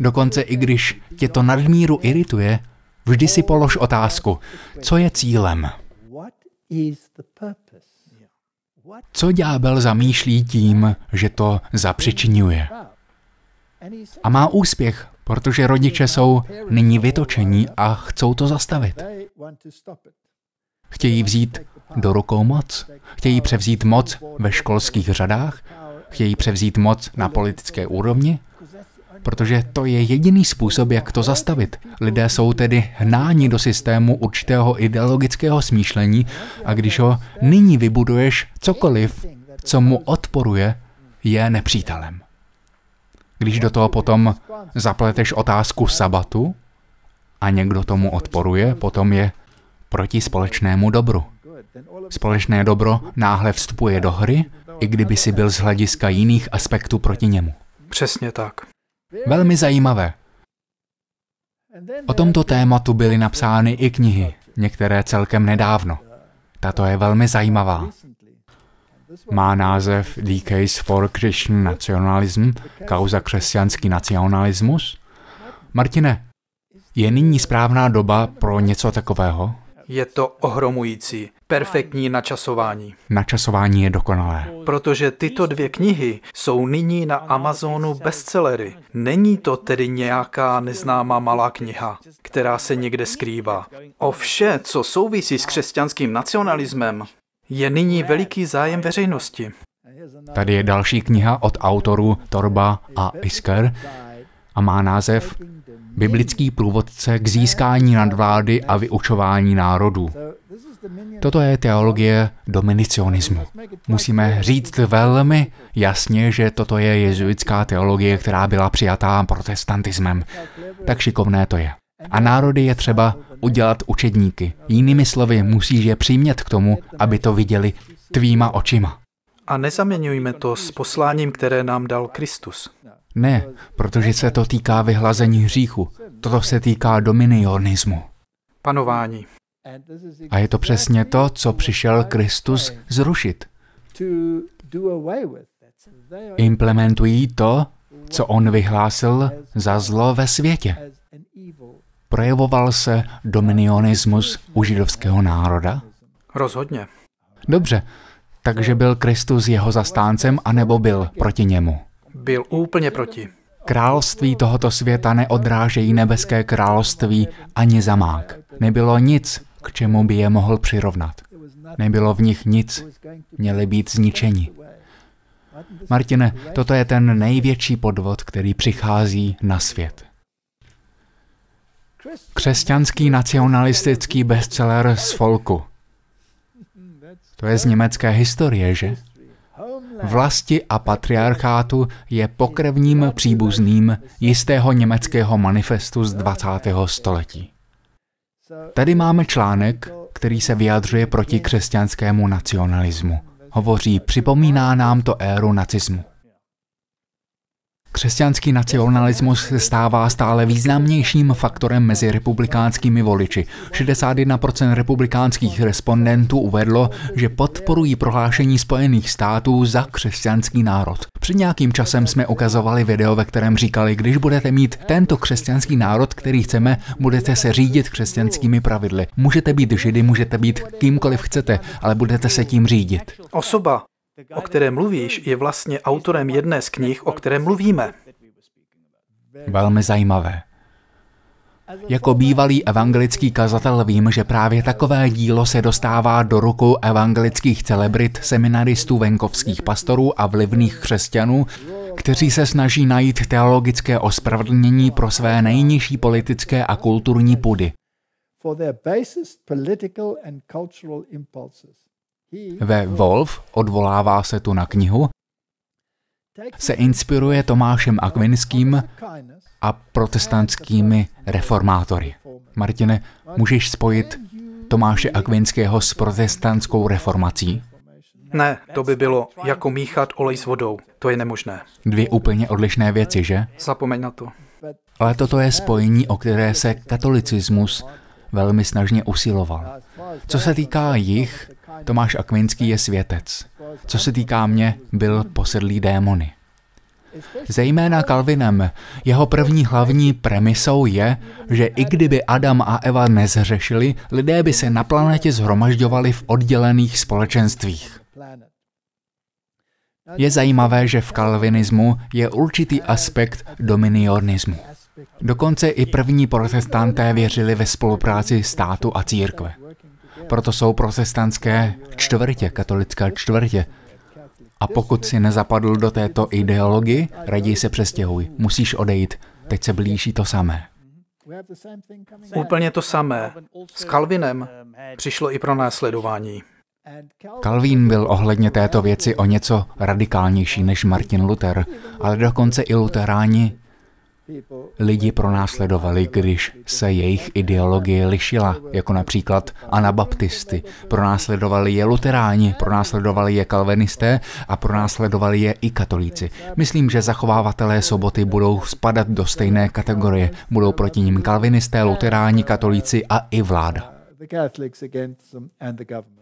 Dokonce i když tě to nadmíru irituje, vždy si polož otázku, co je cílem. What is the purpose? co ďábel zamýšlí tím, že to zapřičinuje. A má úspěch, protože rodiče jsou nyní vytočení a chcou to zastavit. Chtějí vzít do rukou moc, chtějí převzít moc ve školských řadách, chtějí převzít moc na politické úrovni, protože to je jediný způsob, jak to zastavit. Lidé jsou tedy hnáni do systému určitého ideologického smýšlení a když ho nyní vybuduješ, cokoliv, co mu odporuje, je nepřítelem. Když do toho potom zapleteš otázku sabatu a někdo tomu odporuje, potom je proti společnému dobru. Společné dobro náhle vstupuje do hry, i kdyby si byl z hlediska jiných aspektů proti němu. Přesně tak. Velmi zajímavé. O tomto tématu byly napsány i knihy, některé celkem nedávno. Tato je velmi zajímavá. Má název The Case for Christian Nationalism, kauza křesťanský nacionalismus. Martine, je nyní správná doba pro něco takového? Je to ohromující, perfektní načasování. Načasování je dokonalé. Protože tyto dvě knihy jsou nyní na Amazonu bestsellery. Není to tedy nějaká neznámá malá kniha, která se někde skrývá. O vše, co souvisí s křesťanským nacionalismem, je nyní veliký zájem veřejnosti. Tady je další kniha od autorů Torba a Isker a má název biblický průvodce k získání nadvlády a vyučování národů. Toto je teologie dominicionismu. Musíme říct velmi jasně, že toto je jezuitská teologie, která byla přijatá protestantismem. Tak šikovné to je. A národy je třeba udělat učedníky. Jinými slovy, musíš je přimět k tomu, aby to viděli tvýma očima. A nezaměňujme to s posláním, které nám dal Kristus. Ne, protože se to týká vyhlazení hříchu. Toto se týká dominionismu. Panování. A je to přesně to, co přišel Kristus zrušit. Implementují to, co on vyhlásil za zlo ve světě. Projevoval se dominionismus u židovského národa? Rozhodně. Dobře, takže byl Kristus jeho zastáncem, anebo byl proti němu? byl úplně proti. Království tohoto světa neodrážejí nebeské království ani zamák. Nebylo nic, k čemu by je mohl přirovnat. Nebylo v nich nic, měli být zničeni. Martine, toto je ten největší podvod, který přichází na svět. Křesťanský nacionalistický bestseller z folku. To je z německé historie, že? vlasti a patriarchátu je pokrevním příbuzným jistého německého manifestu z 20. století. Tady máme článek, který se vyjadřuje proti křesťanskému nacionalismu. Hovoří, připomíná nám to éru nacismu. Křesťanský nacionalismus se stává stále významnějším faktorem mezi republikánskými voliči. 61% republikánských respondentů uvedlo, že podporují prohlášení Spojených států za křesťanský národ. Před nějakým časem jsme ukazovali video, ve kterém říkali, když budete mít tento křesťanský národ, který chceme, budete se řídit křesťanskými pravidly. Můžete být židy, můžete být kýmkoliv chcete, ale budete se tím řídit. Osoba, o které mluvíš, je vlastně autorem jedné z knih, o které mluvíme. Velmi zajímavé. Jako bývalý evangelický kazatel vím, že právě takové dílo se dostává do rukou evangelických celebrit, seminaristů, venkovských pastorů a vlivných křesťanů, kteří se snaží najít teologické ospravedlnění pro své nejnižší politické a kulturní pudy. Ve Wolf, odvolává se tu na knihu, se inspiruje Tomášem Akvinským a protestantskými reformátory. Martine, můžeš spojit Tomáše Akvinského s protestantskou reformací? Ne, to by bylo jako míchat olej s vodou. To je nemožné. Dvě úplně odlišné věci, že? Zapomeň na to. Ale toto je spojení, o které se katolicismus velmi snažně usiloval. Co se týká jich, Tomáš Akvinský je světec. Co se týká mě, byl posedlý démony. Zejména Kalvinem, jeho první hlavní premisou je, že i kdyby Adam a Eva nezřešili, lidé by se na planetě zhromažďovali v oddělených společenstvích. Je zajímavé, že v kalvinismu je určitý aspekt dominionismu. Dokonce i první protestanté věřili ve spolupráci státu a církve. Proto jsou protestantské čtvrtě, katolické čtvrtě. A pokud si nezapadl do této ideologii, raději se přestěhuj. Musíš odejít. Teď se blíží to samé. Úplně to samé. S Kalvinem přišlo i pro následování. Kalvín byl ohledně této věci o něco radikálnější než Martin Luther, ale dokonce i luteráni Lidi pronásledovali, když se jejich ideologie lišila, jako například anabaptisty. Pronásledovali je luteráni, pronásledovali je kalvinisté a pronásledovali je i katolíci. Myslím, že zachovávatelé soboty budou spadat do stejné kategorie. Budou proti ním kalvinisté, luteráni, katolíci a i vláda.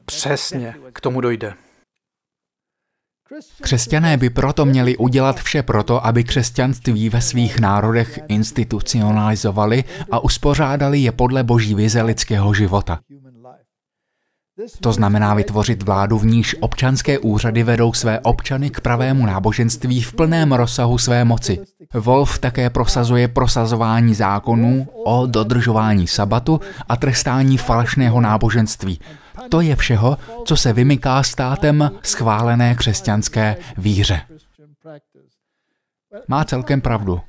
Přesně, k tomu dojde. Křesťané by proto měli udělat vše proto, aby křesťanství ve svých národech institucionalizovali a uspořádali je podle boží vize lidského života. To znamená vytvořit vládu, v níž občanské úřady vedou své občany k pravému náboženství v plném rozsahu své moci. Wolf také prosazuje prosazování zákonů o dodržování sabatu a trestání falešného náboženství. To je všeho, co se vymyká státem schválené křesťanské víře. Má celkem pravdu,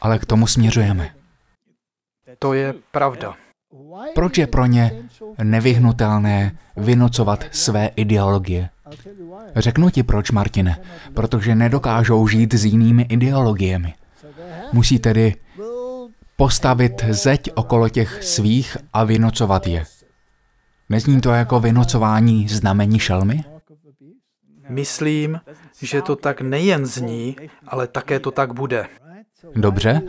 ale k tomu směřujeme. To je pravda. Proč je pro ně nevyhnutelné vynocovat své ideologie. Řeknu ti proč, Martine, protože nedokážou žít s jinými ideologiemi. Musí tedy postavit zeď okolo těch svých a vynocovat je. Nezní to jako vynocování znamení šelmy? Myslím, že to tak nejen zní, ale také to tak bude. Dobře,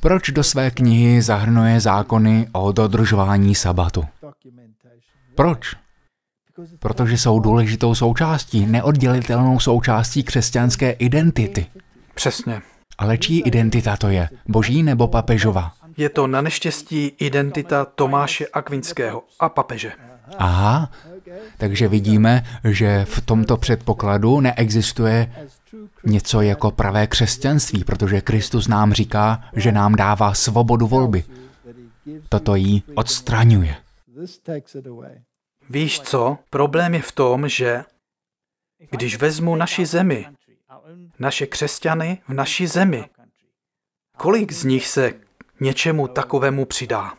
proč do své knihy zahrnuje zákony o dodržování sabatu? Proč? Protože jsou důležitou součástí, neoddělitelnou součástí křesťanské identity. Přesně. Ale čí identita to je? Boží nebo papežova? Je to na neštěstí identita Tomáše Akvinského a papeže. Aha, takže vidíme, že v tomto předpokladu neexistuje něco jako pravé křesťanství, protože Kristus nám říká, že nám dává svobodu volby. Toto jí odstraňuje. Víš co? Problém je v tom, že když vezmu naši zemi, naše křesťany v naší zemi, kolik z nich se něčemu takovému přidá?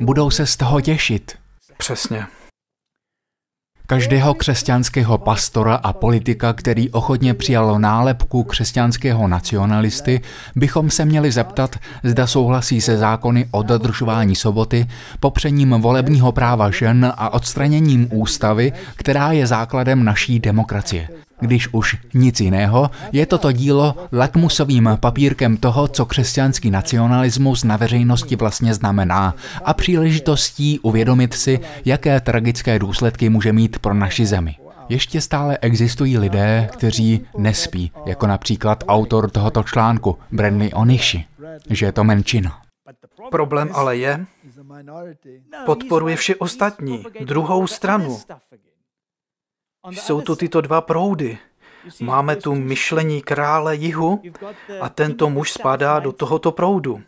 Budou se z toho těšit. Přesně. Každého křesťanského pastora a politika, který ochotně přijal nálepku křesťanského nacionalisty, bychom se měli zeptat, zda souhlasí se zákony o dodržování soboty, popřením volebního práva žen a odstraněním ústavy, která je základem naší demokracie když už nic jiného, je toto dílo lakmusovým papírkem toho, co křesťanský nacionalismus na veřejnosti vlastně znamená a příležitostí uvědomit si, jaké tragické důsledky může mít pro naši zemi. Ještě stále existují lidé, kteří nespí, jako například autor tohoto článku, Brenly Onishi, že je to menšina. Problém ale je, podporuje vše ostatní, druhou stranu, jsou tu tyto dva proudy. Máme tu myšlení krále jihu a tento muž spadá do tohoto proudu.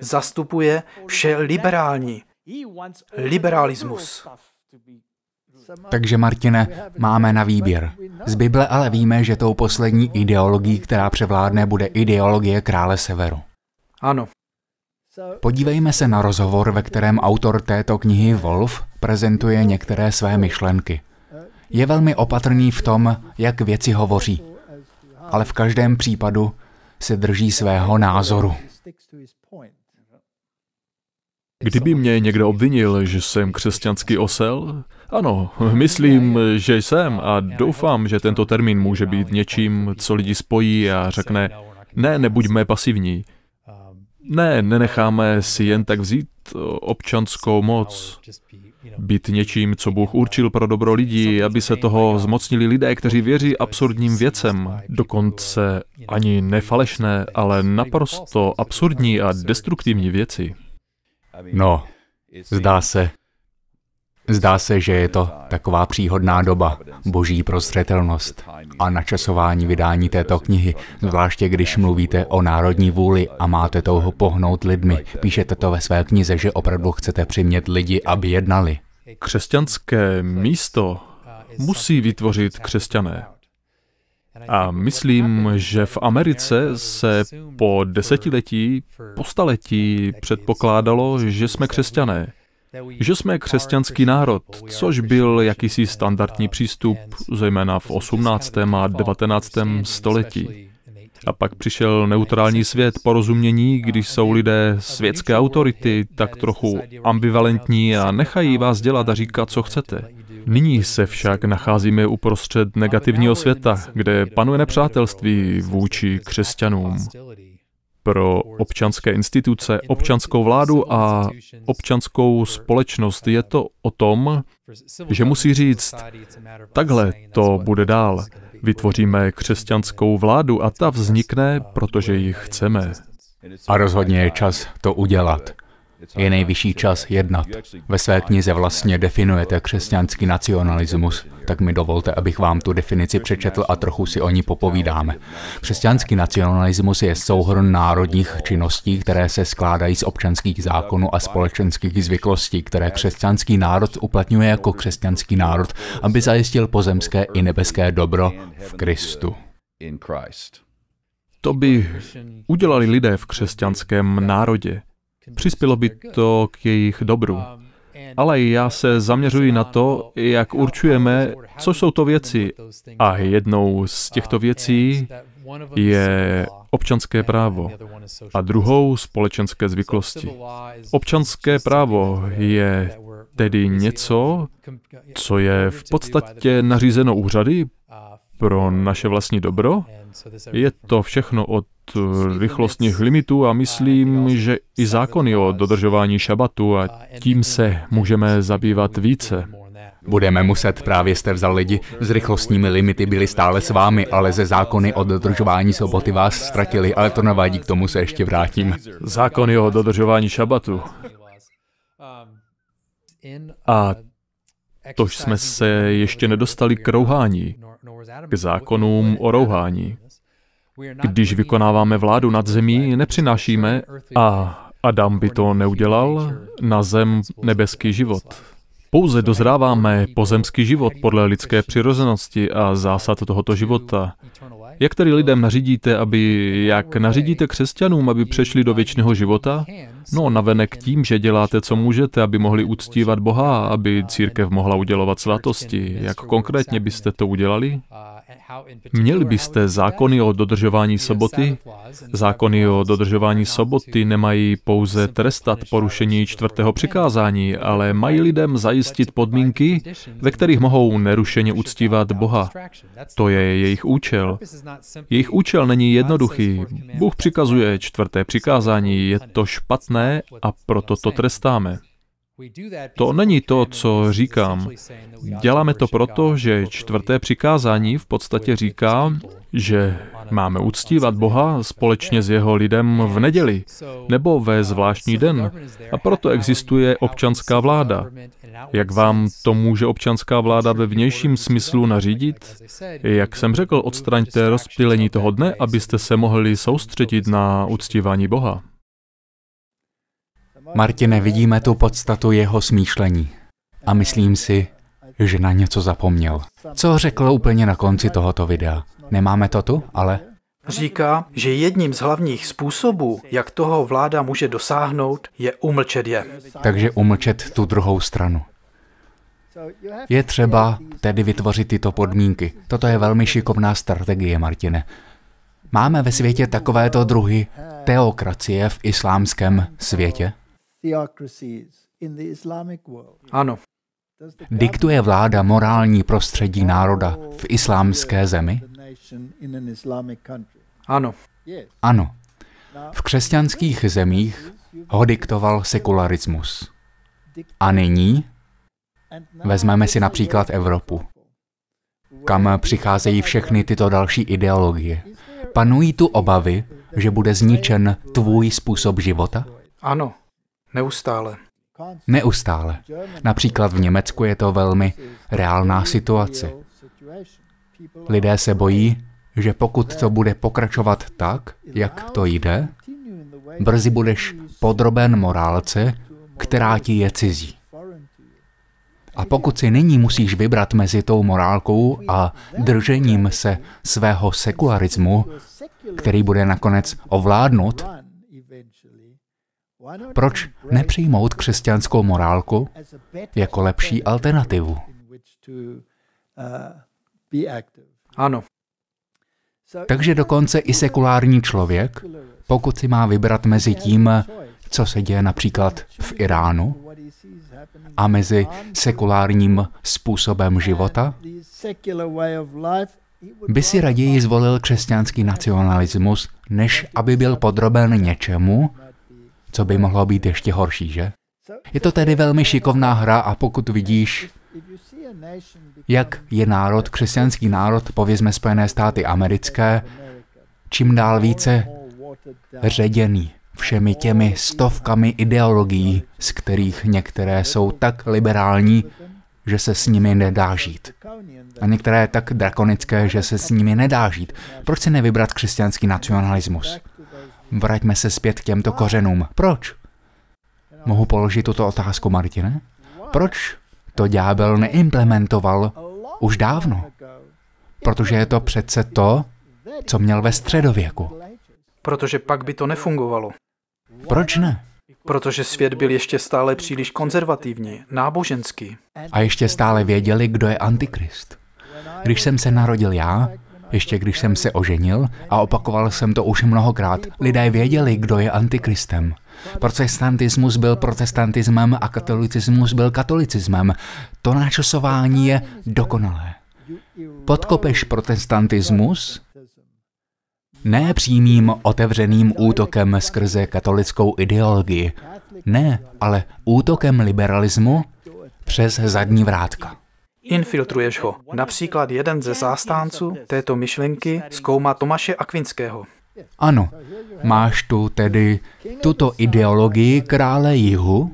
Zastupuje vše liberální. Liberalismus. Takže Martine, máme na výběr. Z Bible ale víme, že tou poslední ideologií, která převládne, bude ideologie krále severu. Ano. Podívejme se na rozhovor, ve kterém autor této knihy Wolf prezentuje některé své myšlenky je velmi opatrný v tom, jak věci hovoří, ale v každém případu se drží svého názoru. Kdyby mě někdo obvinil, že jsem křesťanský osel, ano, myslím, že jsem a doufám, že tento termín může být něčím, co lidi spojí a řekne, ne, nebuďme pasivní. Ne, nenecháme si jen tak vzít občanskou moc být něčím, co Bůh určil pro dobro lidí, aby se toho zmocnili lidé, kteří věří absurdním věcem, dokonce ani nefalešné, ale naprosto absurdní a destruktivní věci. No, zdá se, Zdá se, že je to taková příhodná doba, boží prozřetelnost a načasování vydání této knihy, zvláště když mluvíte o národní vůli a máte touho pohnout lidmi. Píšete to ve své knize, že opravdu chcete přimět lidi, aby jednali. Křesťanské místo musí vytvořit křesťané. A myslím, že v Americe se po desetiletí, po staletí předpokládalo, že jsme křesťané že jsme křesťanský národ, což byl jakýsi standardní přístup, zejména v 18. a 19. století. A pak přišel neutrální svět porozumění, když jsou lidé světské autority tak trochu ambivalentní a nechají vás dělat a říkat, co chcete. Nyní se však nacházíme uprostřed negativního světa, kde panuje nepřátelství vůči křesťanům pro občanské instituce, občanskou vládu a občanskou společnost. Je to o tom, že musí říct, takhle to bude dál. Vytvoříme křesťanskou vládu a ta vznikne, protože ji chceme. A rozhodně je čas to udělat. Je nejvyšší čas jednat. Ve své knize vlastně definujete křesťanský nacionalismus, tak mi dovolte, abych vám tu definici přečetl a trochu si o ní popovídáme. Křesťanský nacionalismus je souhrn národních činností, které se skládají z občanských zákonů a společenských zvyklostí, které křesťanský národ uplatňuje jako křesťanský národ, aby zajistil pozemské i nebeské dobro v Kristu. To by udělali lidé v křesťanském národě. Přispělo by to k jejich dobru. Ale já se zaměřuji na to, jak určujeme, co jsou to věci. A jednou z těchto věcí je občanské právo a druhou společenské zvyklosti. Občanské právo je tedy něco, co je v podstatě nařízeno úřady pro naše vlastní dobro. Je to všechno od Eh, rychlostních limitů a myslím, že i zákony o dodržování šabatu a tím se můžeme zabývat více. Budeme muset, právě jste vzal lidi, s rychlostními limity byli stále s vámi, ale ze zákony o dodržování soboty vás ztratili, ale to nevadí, k tomu se ještě vrátím. Zákony o dodržování šabatu. A tož jsme se ještě nedostali k rouhání, k zákonům o rouhání. Když vykonáváme vládu nad zemí, nepřinášíme, a Adam by to neudělal, na zem nebeský život. Pouze dozráváme pozemský život podle lidské přirozenosti a zásad tohoto života. Jak tedy lidem nařídíte, aby, jak nařídíte křesťanům, aby přešli do věčného života? No, navenek tím, že děláte, co můžete, aby mohli uctívat Boha, aby církev mohla udělovat svatosti. Jak konkrétně byste to udělali? Měli byste zákony o dodržování soboty? Zákony o dodržování soboty nemají pouze trestat porušení čtvrtého přikázání, ale mají lidem zajistit podmínky, ve kterých mohou nerušeně uctívat Boha. To je jejich účel. Jejich účel není jednoduchý. Bůh přikazuje čtvrté přikázání, je to špatné a proto to trestáme. To není to, co říkám. Děláme to proto, že čtvrté přikázání v podstatě říká, že máme uctívat Boha společně s jeho lidem v neděli nebo ve uh, zvláštní den. A proto existuje občanská vláda. Jak vám to může občanská vláda ve vnějším smyslu nařídit? Jak jsem řekl, odstraňte rozptýlení toho dne, abyste se mohli soustředit na uctívání Boha. Martine, vidíme tu podstatu jeho smýšlení. A myslím si, že na něco zapomněl. Co řekl úplně na konci tohoto videa? Nemáme to tu, ale... Říká, že jedním z hlavních způsobů, jak toho vláda může dosáhnout, je umlčet je. Takže umlčet tu druhou stranu. Je třeba tedy vytvořit tyto podmínky. Toto je velmi šikovná strategie, Martine. Máme ve světě takovéto druhy teokracie v islámském světě? Ano. Diktuje vláda morální prostředí národa v islámské zemi? Ano. Ano. V křesťanských zemích ho diktoval sekularismus. A nyní vezmeme si například Evropu, kam přicházejí všechny tyto další ideologie. Panují tu obavy, že bude zničen tvůj způsob života? Ano. Neustále. Neustále. Například v Německu je to velmi reálná situace. Lidé se bojí, že pokud to bude pokračovat tak, jak to jde, brzy budeš podroben morálce, která ti je cizí. A pokud si nyní musíš vybrat mezi tou morálkou a držením se svého sekularismu, který bude nakonec ovládnut proč nepřijmout křesťanskou morálku jako lepší alternativu? Ano. Takže dokonce i sekulární člověk, pokud si má vybrat mezi tím, co se děje například v Iránu, a mezi sekulárním způsobem života, by si raději zvolil křesťanský nacionalismus, než aby byl podroben něčemu, co by mohlo být ještě horší, že? Je to tedy velmi šikovná hra a pokud vidíš, jak je národ, křesťanský národ, povězme Spojené státy americké, čím dál více ředěný všemi těmi stovkami ideologií, z kterých některé jsou tak liberální, že se s nimi nedá žít. A některé tak drakonické, že se s nimi nedá žít. Proč si nevybrat křesťanský nacionalismus? Vraťme se zpět k těmto kořenům. Proč? Mohu položit tuto otázku, Martine? Proč to ďábel neimplementoval už dávno? Protože je to přece to, co měl ve středověku. Protože pak by to nefungovalo. Proč ne? Protože svět byl ještě stále příliš konzervativní, náboženský. A ještě stále věděli, kdo je antikrist. Když jsem se narodil já, ještě když jsem se oženil, a opakoval jsem to už mnohokrát, lidé věděli, kdo je antikristem. Protestantismus byl protestantismem a katolicismus byl katolicismem. To náčasování je dokonalé. Podkopeš protestantismus, ne přímým otevřeným útokem skrze katolickou ideologii. Ne, ale útokem liberalismu přes zadní vrátka. Infiltruješ ho. Například jeden ze zástánců této myšlenky zkoumá Tomáše Akvinského. Ano, máš tu tedy tuto ideologii krále jihu,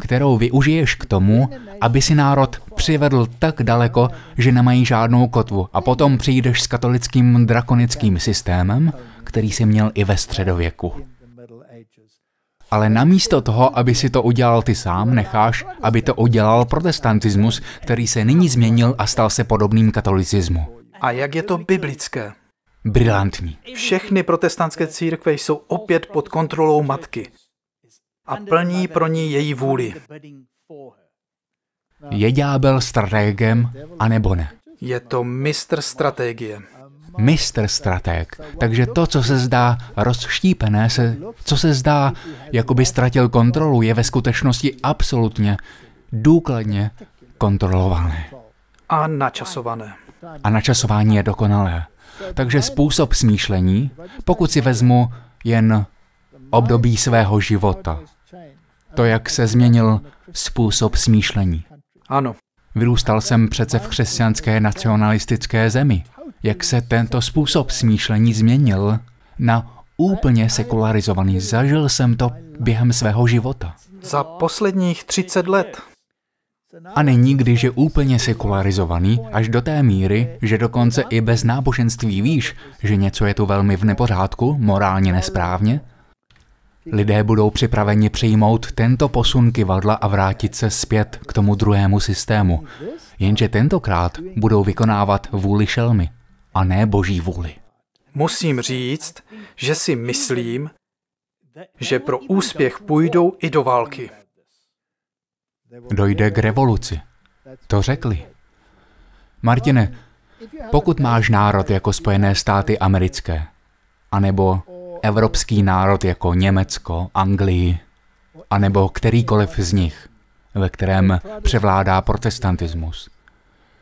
kterou využiješ k tomu, aby si národ přivedl tak daleko, že nemají žádnou kotvu a potom přijdeš s katolickým drakonickým systémem, který si měl i ve středověku. Ale namísto toho, aby si to udělal ty sám, necháš, aby to udělal protestantismus, který se nyní změnil a stal se podobným katolicismu. A jak je to biblické? Brilantní. Všechny protestantské církve jsou opět pod kontrolou matky a plní pro ní její vůli. Je ďábel strategem, anebo ne? Je to mistr strategie mistr strateg. Takže to, co se zdá rozštípené, se, co se zdá, jako by ztratil kontrolu, je ve skutečnosti absolutně, důkladně kontrolované. A načasované. A načasování je dokonalé. Takže způsob smýšlení, pokud si vezmu jen období svého života, to, jak se změnil způsob smýšlení. Ano. Vyrůstal jsem přece v křesťanské nacionalistické zemi jak se tento způsob smýšlení změnil na úplně sekularizovaný. Zažil jsem to během svého života. Za posledních 30 let. A není, když je úplně sekularizovaný, až do té míry, že dokonce i bez náboženství víš, že něco je tu velmi v nepořádku, morálně nesprávně, lidé budou připraveni přijmout tento posun kivadla a vrátit se zpět k tomu druhému systému. Jenže tentokrát budou vykonávat vůli šelmy a ne boží vůli. Musím říct, že si myslím, že pro úspěch půjdou i do války. Dojde k revoluci. To řekli. Martine, pokud máš národ jako Spojené státy americké, anebo evropský národ jako Německo, Anglii, anebo kterýkoliv z nich, ve kterém převládá protestantismus,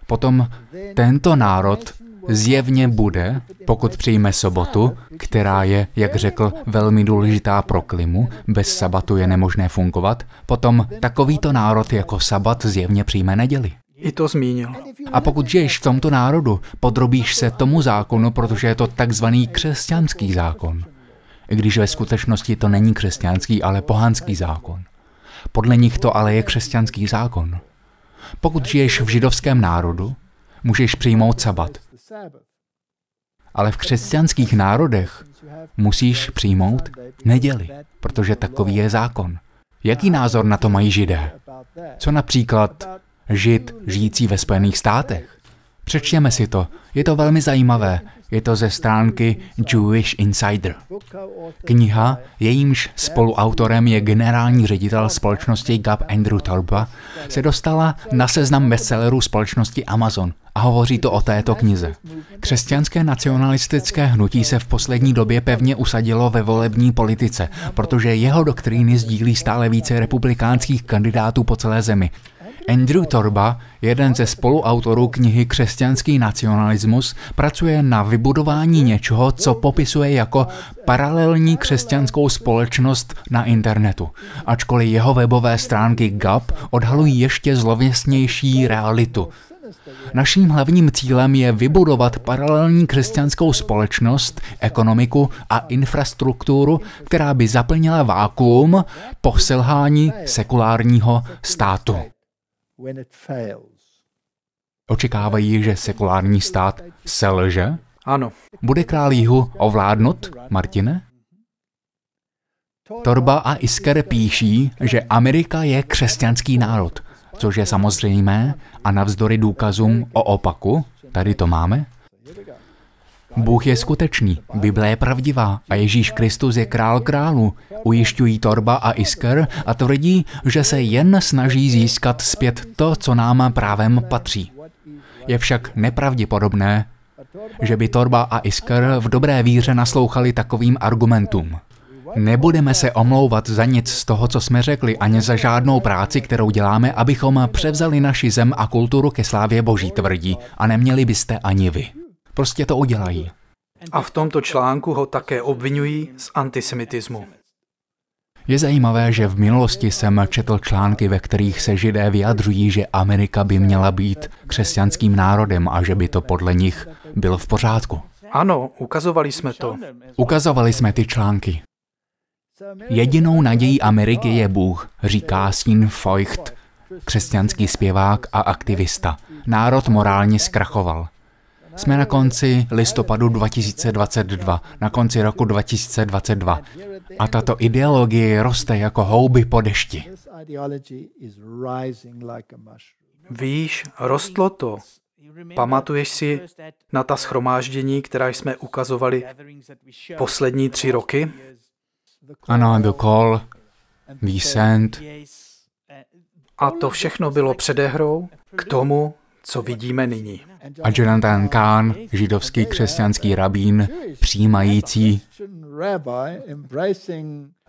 potom tento národ zjevně bude, pokud přijme sobotu, která je, jak řekl, velmi důležitá pro klimu, bez sabatu je nemožné fungovat, potom takovýto národ jako sabat zjevně přijme neděli. I to zmínil. A pokud žiješ v tomto národu, podrobíš se tomu zákonu, protože je to takzvaný křesťanský zákon. I když ve skutečnosti to není křesťanský, ale pohanský zákon. Podle nich to ale je křesťanský zákon. Pokud žiješ v židovském národu, můžeš přijmout sabat, ale v křesťanských národech musíš přijmout neděli, protože takový je zákon. Jaký názor na to mají židé? Co například žid žijící ve Spojených státech? Přečtěme si to. Je to velmi zajímavé. Je to ze stránky Jewish Insider. Kniha, jejímž spoluautorem je generální ředitel společnosti Gab Andrew Torba, se dostala na seznam bestsellerů společnosti Amazon – a hovoří to o této knize. Křesťanské nacionalistické hnutí se v poslední době pevně usadilo ve volební politice, protože jeho doktríny sdílí stále více republikánských kandidátů po celé zemi. Andrew Torba, jeden ze spoluautorů knihy Křesťanský nacionalismus, pracuje na vybudování něčeho, co popisuje jako paralelní křesťanskou společnost na internetu. Ačkoliv jeho webové stránky GAP odhalují ještě zlověsnější realitu, Naším hlavním cílem je vybudovat paralelní křesťanskou společnost, ekonomiku a infrastrukturu, která by zaplnila vákuum po selhání sekulárního státu. Očekávají, že sekulární stát selže? Ano. Bude král jihu ovládnut, Martine? Torba a Isker píší, že Amerika je křesťanský národ což je samozřejmé a navzdory důkazům o opaku, tady to máme, Bůh je skutečný, Bible je pravdivá a Ježíš Kristus je král králu. Ujišťují Torba a Isker a tvrdí, že se jen snaží získat zpět to, co nám právem patří. Je však nepravděpodobné, že by Torba a Isker v dobré víře naslouchali takovým argumentům. Nebudeme se omlouvat za nic z toho, co jsme řekli, ani za žádnou práci, kterou děláme, abychom převzali naši zem a kulturu ke slávě Boží tvrdí. A neměli byste ani vy. Prostě to udělají. A v tomto článku ho také obvinují z antisemitismu. Je zajímavé, že v minulosti jsem četl články, ve kterých se židé vyjadřují, že Amerika by měla být křesťanským národem a že by to podle nich bylo v pořádku. Ano, ukazovali jsme to. Ukazovali jsme ty články. Jedinou nadějí Ameriky je Bůh, říká Sin Feucht, křesťanský zpěvák a aktivista. Národ morálně zkrachoval. Jsme na konci listopadu 2022, na konci roku 2022. A tato ideologie roste jako houby po dešti. Víš, rostlo to. Pamatuješ si na ta schromáždění, která jsme ukazovali poslední tři roky? Ano, byl call, send. Eh, a to všechno bylo předehrou k tomu, co vidíme nyní. A Jonathan Kahn, židovský uh, křesťanský rabín, přijímající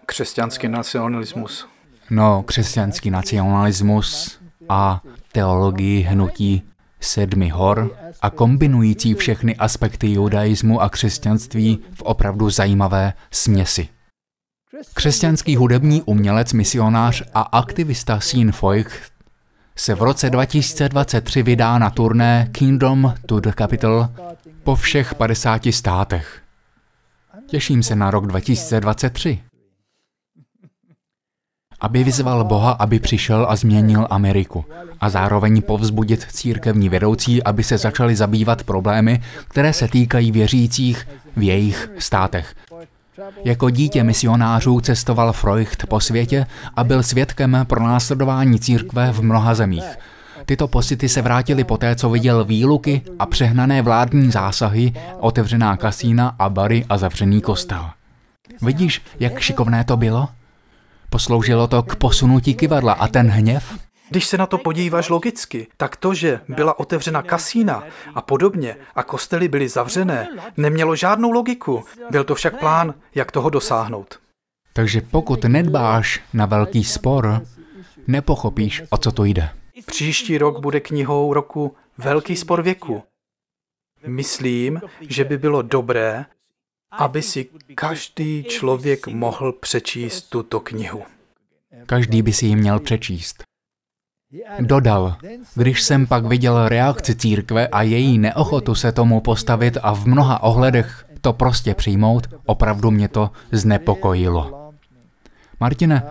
křesťanský nacionalismus. No, křesťanský nacionalismus a teologii hnutí sedmi hor a kombinující všechny aspekty judaismu a křesťanství v opravdu zajímavé směsi. Křesťanský hudební umělec, misionář a aktivista Sean Foich se v roce 2023 vydá na turné Kingdom to the Capital po všech 50 státech. Těším se na rok 2023. Aby vyzval Boha, aby přišel a změnil Ameriku a zároveň povzbudit církevní vedoucí, aby se začali zabývat problémy, které se týkají věřících v jejich státech jako dítě misionářů cestoval Freucht po světě a byl svědkem následování církve v mnoha zemích. Tyto posity se vrátily poté, co viděl výluky a přehnané vládní zásahy, otevřená kasína a bary a zavřený kostel. Vidíš, jak šikovné to bylo? Posloužilo to k posunutí kivadla a ten hněv? Když se na to podíváš logicky, tak to, že byla otevřena kasína a podobně a kostely byly zavřené, nemělo žádnou logiku. Byl to však plán, jak toho dosáhnout. Takže pokud nedbáš na velký spor, nepochopíš, o co to jde. Příští rok bude knihou roku Velký spor věku. Myslím, že by bylo dobré, aby si každý člověk mohl přečíst tuto knihu. Každý by si ji měl přečíst. Dodal, když jsem pak viděl reakci církve a její neochotu se tomu postavit a v mnoha ohledech to prostě přijmout, opravdu mě to znepokojilo. Martine,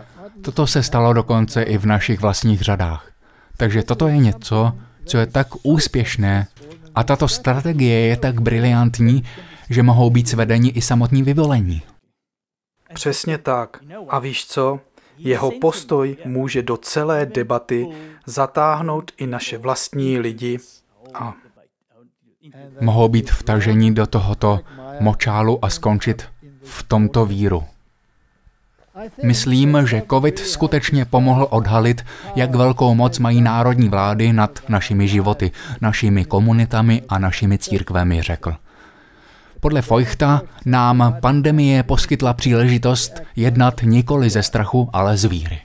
toto se stalo dokonce i v našich vlastních řadách. Takže toto je něco, co je tak úspěšné a tato strategie je tak briliantní, že mohou být svedeni i samotní vyvolení. Přesně tak. A víš co? Jeho postoj může do celé debaty zatáhnout i naše vlastní lidi a mohou být vtaženi do tohoto močálu a skončit v tomto víru. Myslím, že COVID skutečně pomohl odhalit, jak velkou moc mají národní vlády nad našimi životy, našimi komunitami a našimi církvemi, řekl. Podle Feuchta nám pandemie poskytla příležitost jednat nikoli ze strachu, ale z víry.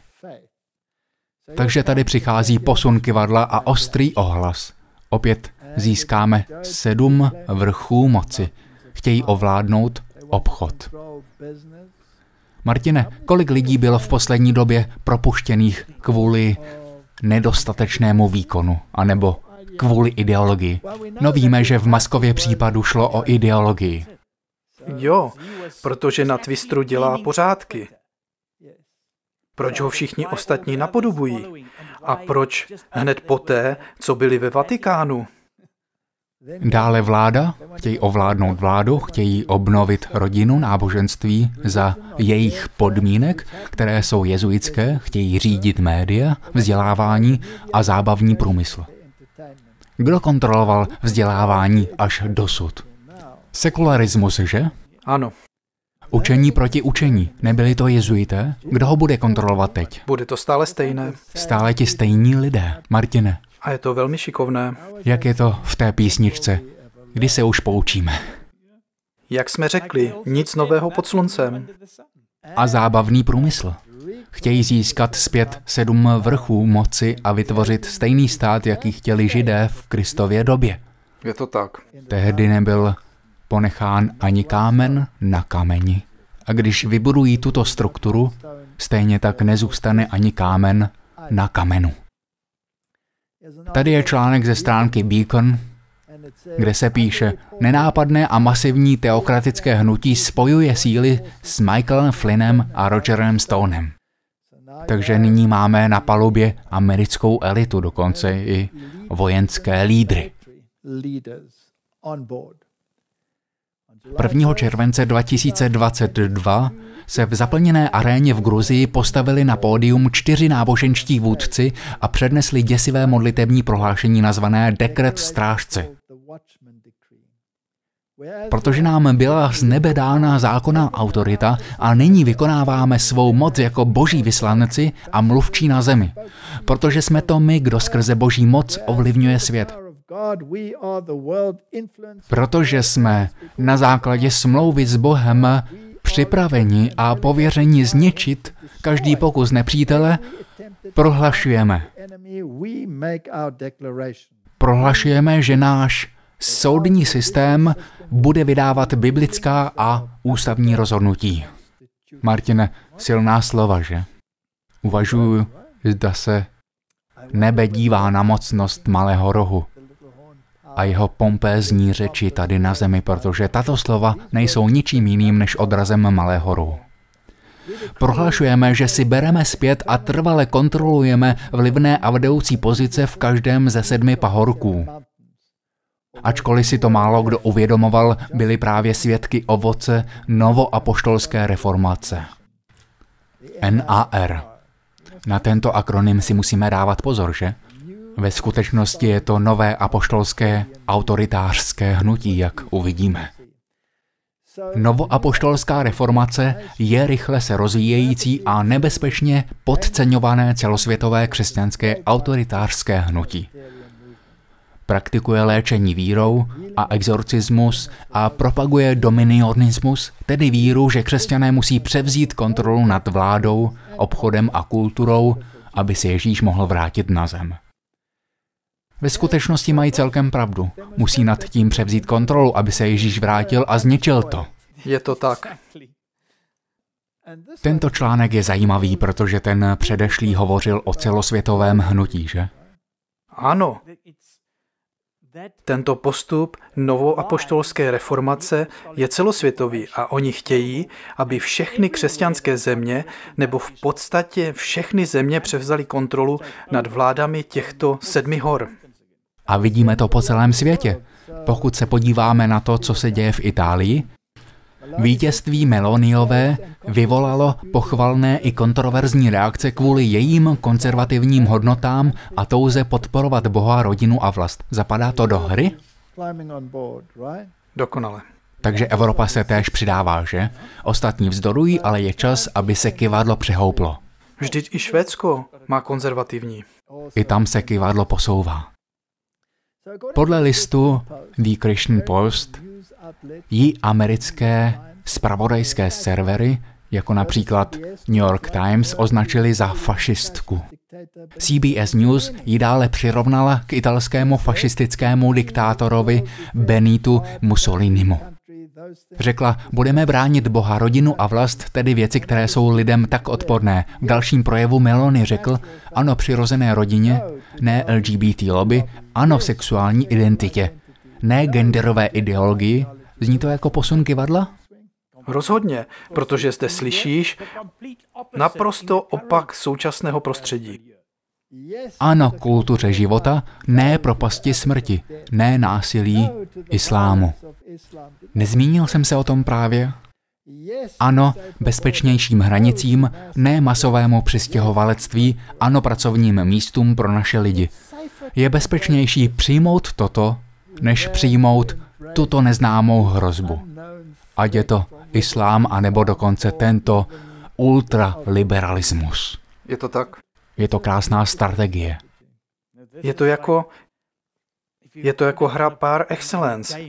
Takže tady přichází posun kivadla a ostrý ohlas. Opět získáme sedm vrchů moci. Chtějí ovládnout obchod. Martine, kolik lidí bylo v poslední době propuštěných kvůli nedostatečnému výkonu anebo kvůli ideologii. No víme, že v Maskově případu šlo o ideologii. Jo, protože na Twistru dělá pořádky. Proč ho všichni ostatní napodobují? A proč hned poté, co byli ve Vatikánu? Dále vláda, chtějí ovládnout vládu, chtějí obnovit rodinu, náboženství za jejich podmínek, které jsou jezuitské, chtějí řídit média, vzdělávání a zábavní průmysl. Kdo kontroloval vzdělávání až dosud? Sekularismus, že? Ano. Učení proti učení. Nebyli to jezuité? Kdo ho bude kontrolovat teď? Bude to stále stejné. Stále ti stejní lidé, Martine. A je to velmi šikovné. Jak je to v té písničce? Kdy se už poučíme? Jak jsme řekli, nic nového pod sluncem. A zábavný průmysl. Chtějí získat zpět sedm vrchů moci a vytvořit stejný stát, jaký chtěli židé v Kristově době. Je to tak. Tehdy nebyl ponechán ani kámen na kameni. A když vybudují tuto strukturu, stejně tak nezůstane ani kámen na kamenu. Tady je článek ze stránky Beacon, kde se píše, nenápadné a masivní teokratické hnutí spojuje síly s Michaelem Flynnem a Rogerem Stonem. Takže nyní máme na palubě americkou elitu, dokonce i vojenské lídry. 1. července 2022 se v zaplněné aréně v Gruzii postavili na pódium čtyři náboženští vůdci a přednesli děsivé modlitební prohlášení nazvané Dekret strážce. Protože nám byla z nebe dána zákonná autorita a nyní vykonáváme svou moc jako boží vyslanci a mluvčí na zemi. Protože jsme to my, kdo skrze boží moc ovlivňuje svět. Protože jsme na základě smlouvy s Bohem připraveni a pověřeni zničit každý pokus nepřítele, prohlašujeme. Prohlašujeme, že náš soudní systém bude vydávat biblická a ústavní rozhodnutí. Martine, silná slova, že? Uvažuju, zda se nebe dívá na mocnost malého rohu a jeho pompézní řeči tady na zemi, protože tato slova nejsou ničím jiným než odrazem malého rohu. Prohlašujeme, že si bereme zpět a trvale kontrolujeme vlivné a vedoucí pozice v každém ze sedmi pahorků. Ačkoliv si to málo kdo uvědomoval, byli právě svědky ovoce novoapoštolské reformace. NAR. Na tento akronym si musíme dávat pozor, že? Ve skutečnosti je to nové apoštolské autoritářské hnutí, jak uvidíme. Novoapoštolská reformace je rychle se rozvíjející a nebezpečně podceňované celosvětové křesťanské autoritářské hnutí. Praktikuje léčení vírou a exorcismus a propaguje dominionismus, tedy víru, že křesťané musí převzít kontrolu nad vládou, obchodem a kulturou, aby se Ježíš mohl vrátit na zem. Ve skutečnosti mají celkem pravdu. Musí nad tím převzít kontrolu, aby se Ježíš vrátil a zničil to. Je to tak. Tento článek je zajímavý, protože ten předešlý hovořil o celosvětovém hnutí, že? Ano, tento postup novoapoštolské reformace je celosvětový a oni chtějí, aby všechny křesťanské země nebo v podstatě všechny země převzali kontrolu nad vládami těchto sedmi hor. A vidíme to po celém světě. Pokud se podíváme na to, co se děje v Itálii, Vítězství Meloniové vyvolalo pochvalné i kontroverzní reakce kvůli jejím konzervativním hodnotám a touze podporovat Boha, rodinu a vlast. Zapadá to do hry? Dokonale. Takže Evropa se též přidává, že? Ostatní vzdorují, ale je čas, aby se kivadlo přehouplo. Vždyť i Švédsko má konzervativní. I tam se kivadlo posouvá. Podle listu The Christian Post ji americké spravodajské servery, jako například New York Times, označili za fašistku. CBS News ji dále přirovnala k italskému fašistickému diktátorovi Benitu Mussolinimu. Řekla, budeme bránit Boha, rodinu a vlast, tedy věci, které jsou lidem tak odporné. V dalším projevu Melony řekl, ano přirozené rodině, ne LGBT lobby, ano sexuální identitě, ne genderové ideologii, Zní to jako posun kivadla? Rozhodně, protože zde slyšíš naprosto opak současného prostředí. Ano, kultuře života, ne propasti smrti, ne násilí islámu. Nezmínil jsem se o tom právě? Ano, bezpečnějším hranicím, ne masovému přistěhovalectví, ano pracovním místům pro naše lidi. Je bezpečnější přijmout toto, než přijmout tuto neznámou hrozbu. Ať je to islám, anebo dokonce tento ultraliberalismus. Je to tak? Je to krásná strategie. Je to jako, je to jako hra par excellence.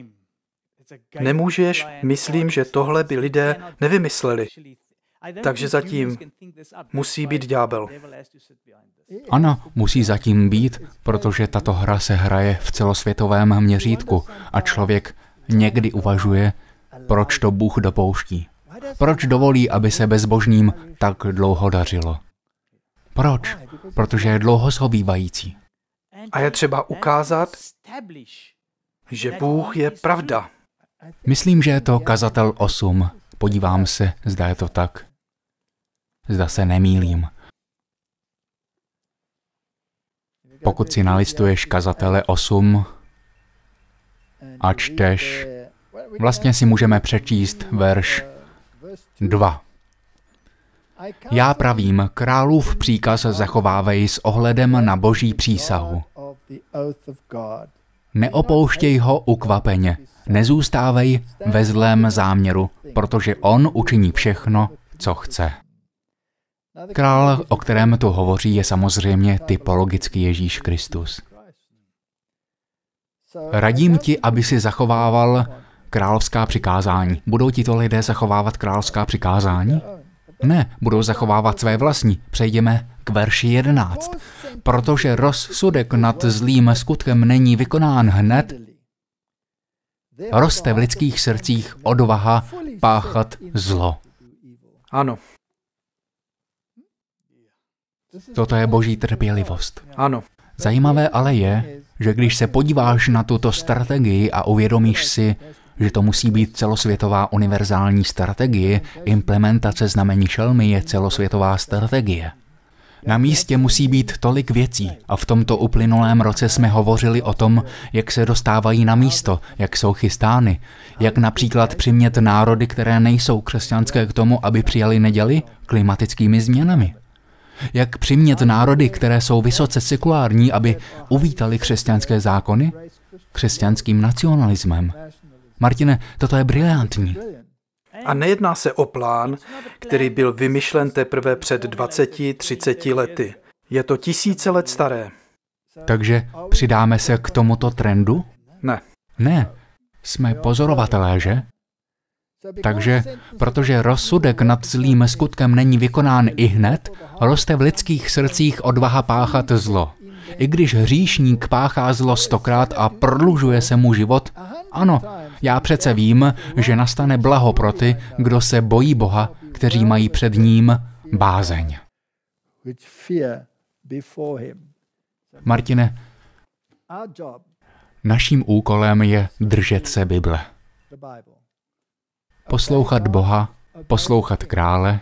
Nemůžeš, myslím, že tohle by lidé nevymysleli. Takže zatím musí být ďábel. Ano, musí zatím být, protože tato hra se hraje v celosvětovém měřítku a člověk někdy uvažuje, proč to Bůh dopouští. Proč dovolí, aby se bezbožním tak dlouho dařilo? Proč? Protože je dlouho zhobývající. A je třeba ukázat, že Bůh je pravda. Myslím, že je to kazatel 8. Podívám se, zda je to tak. Zda se nemýlím. Pokud si nalistuješ kazatele 8 a čteš, vlastně si můžeme přečíst verš 2. Já pravím, králův příkaz zachovávej s ohledem na boží přísahu. Neopouštěj ho ukvapeně, nezůstávej ve zlém záměru, protože on učiní všechno, co chce. No, Král, o kterém tu hovoří, je samozřejmě typologicky Ježíš Kristus. Radím ti, aby si zachovával královská přikázání. Budou ti to lidé zachovávat královská přikázání? Ne, budou zachovávat své vlastní. Přejdeme k verši 11. Protože rozsudek nad zlým skutkem není vykonán hned, roste v lidských srdcích odvaha páchat zlo. Ano, Toto je boží trpělivost. Ano. Zajímavé ale je, že když se podíváš na tuto strategii a uvědomíš si, že to musí být celosvětová univerzální strategie, implementace znamení šelmy je celosvětová strategie. Na místě musí být tolik věcí a v tomto uplynulém roce jsme hovořili o tom, jak se dostávají na místo, jak jsou chystány, jak například přimět národy, které nejsou křesťanské k tomu, aby přijali neděli, klimatickými změnami. Jak přimět národy, které jsou vysoce sekulární, aby uvítali křesťanské zákony? Křesťanským nacionalismem. Martine, toto je brilantní. A nejedná se o plán, který byl vymyšlen teprve před 20-30 lety. Je to tisíce let staré. Takže přidáme se k tomuto trendu? Ne. Ne. Jsme pozorovatelé, že? Takže, protože rozsudek nad zlým skutkem není vykonán i hned, roste v lidských srdcích odvaha páchat zlo. I když hříšník páchá zlo stokrát a prodlužuje se mu život, ano, já přece vím, že nastane blaho pro ty, kdo se bojí Boha, kteří mají před ním bázeň. Martine, naším úkolem je držet se Bible poslouchat Boha, poslouchat krále,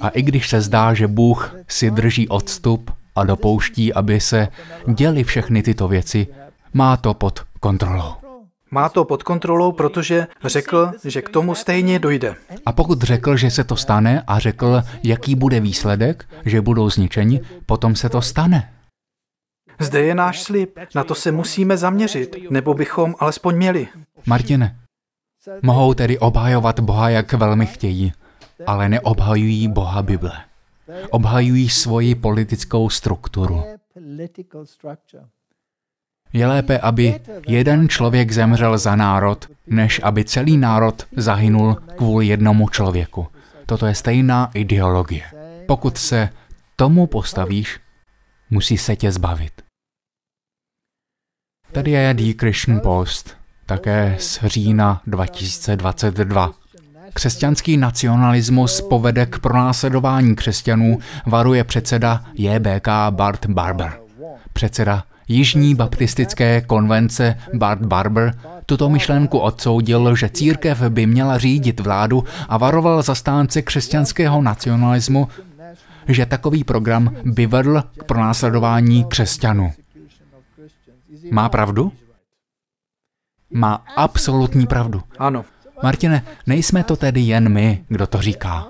a i když se zdá, že Bůh si drží odstup a dopouští, aby se děly všechny tyto věci, má to pod kontrolou. Má to pod kontrolou, protože řekl, že k tomu stejně dojde. A pokud řekl, že se to stane a řekl, jaký bude výsledek, že budou zničeni, potom se to stane. Zde je náš slib, na to se musíme zaměřit, nebo bychom alespoň měli. Martine, mohou tedy obhajovat Boha, jak velmi chtějí, ale neobhajují Boha Bible. Obhajují svoji politickou strukturu. Je lépe, aby jeden člověk zemřel za národ, než aby celý národ zahynul kvůli jednomu člověku. Toto je stejná ideologie. Pokud se tomu postavíš, musí se tě zbavit. Tady je D. Christian Post také z října 2022. Křesťanský nacionalismus povede k pronásledování křesťanů, varuje předseda JBK Bart Barber. Předseda Jižní baptistické konvence Bart Barber tuto myšlenku odsoudil, že církev by měla řídit vládu a varoval zastánce křesťanského nacionalismu, že takový program by vedl k pronásledování křesťanů. Má pravdu? má absolutní pravdu. Ano. Martine, nejsme to tedy jen my, kdo to říká.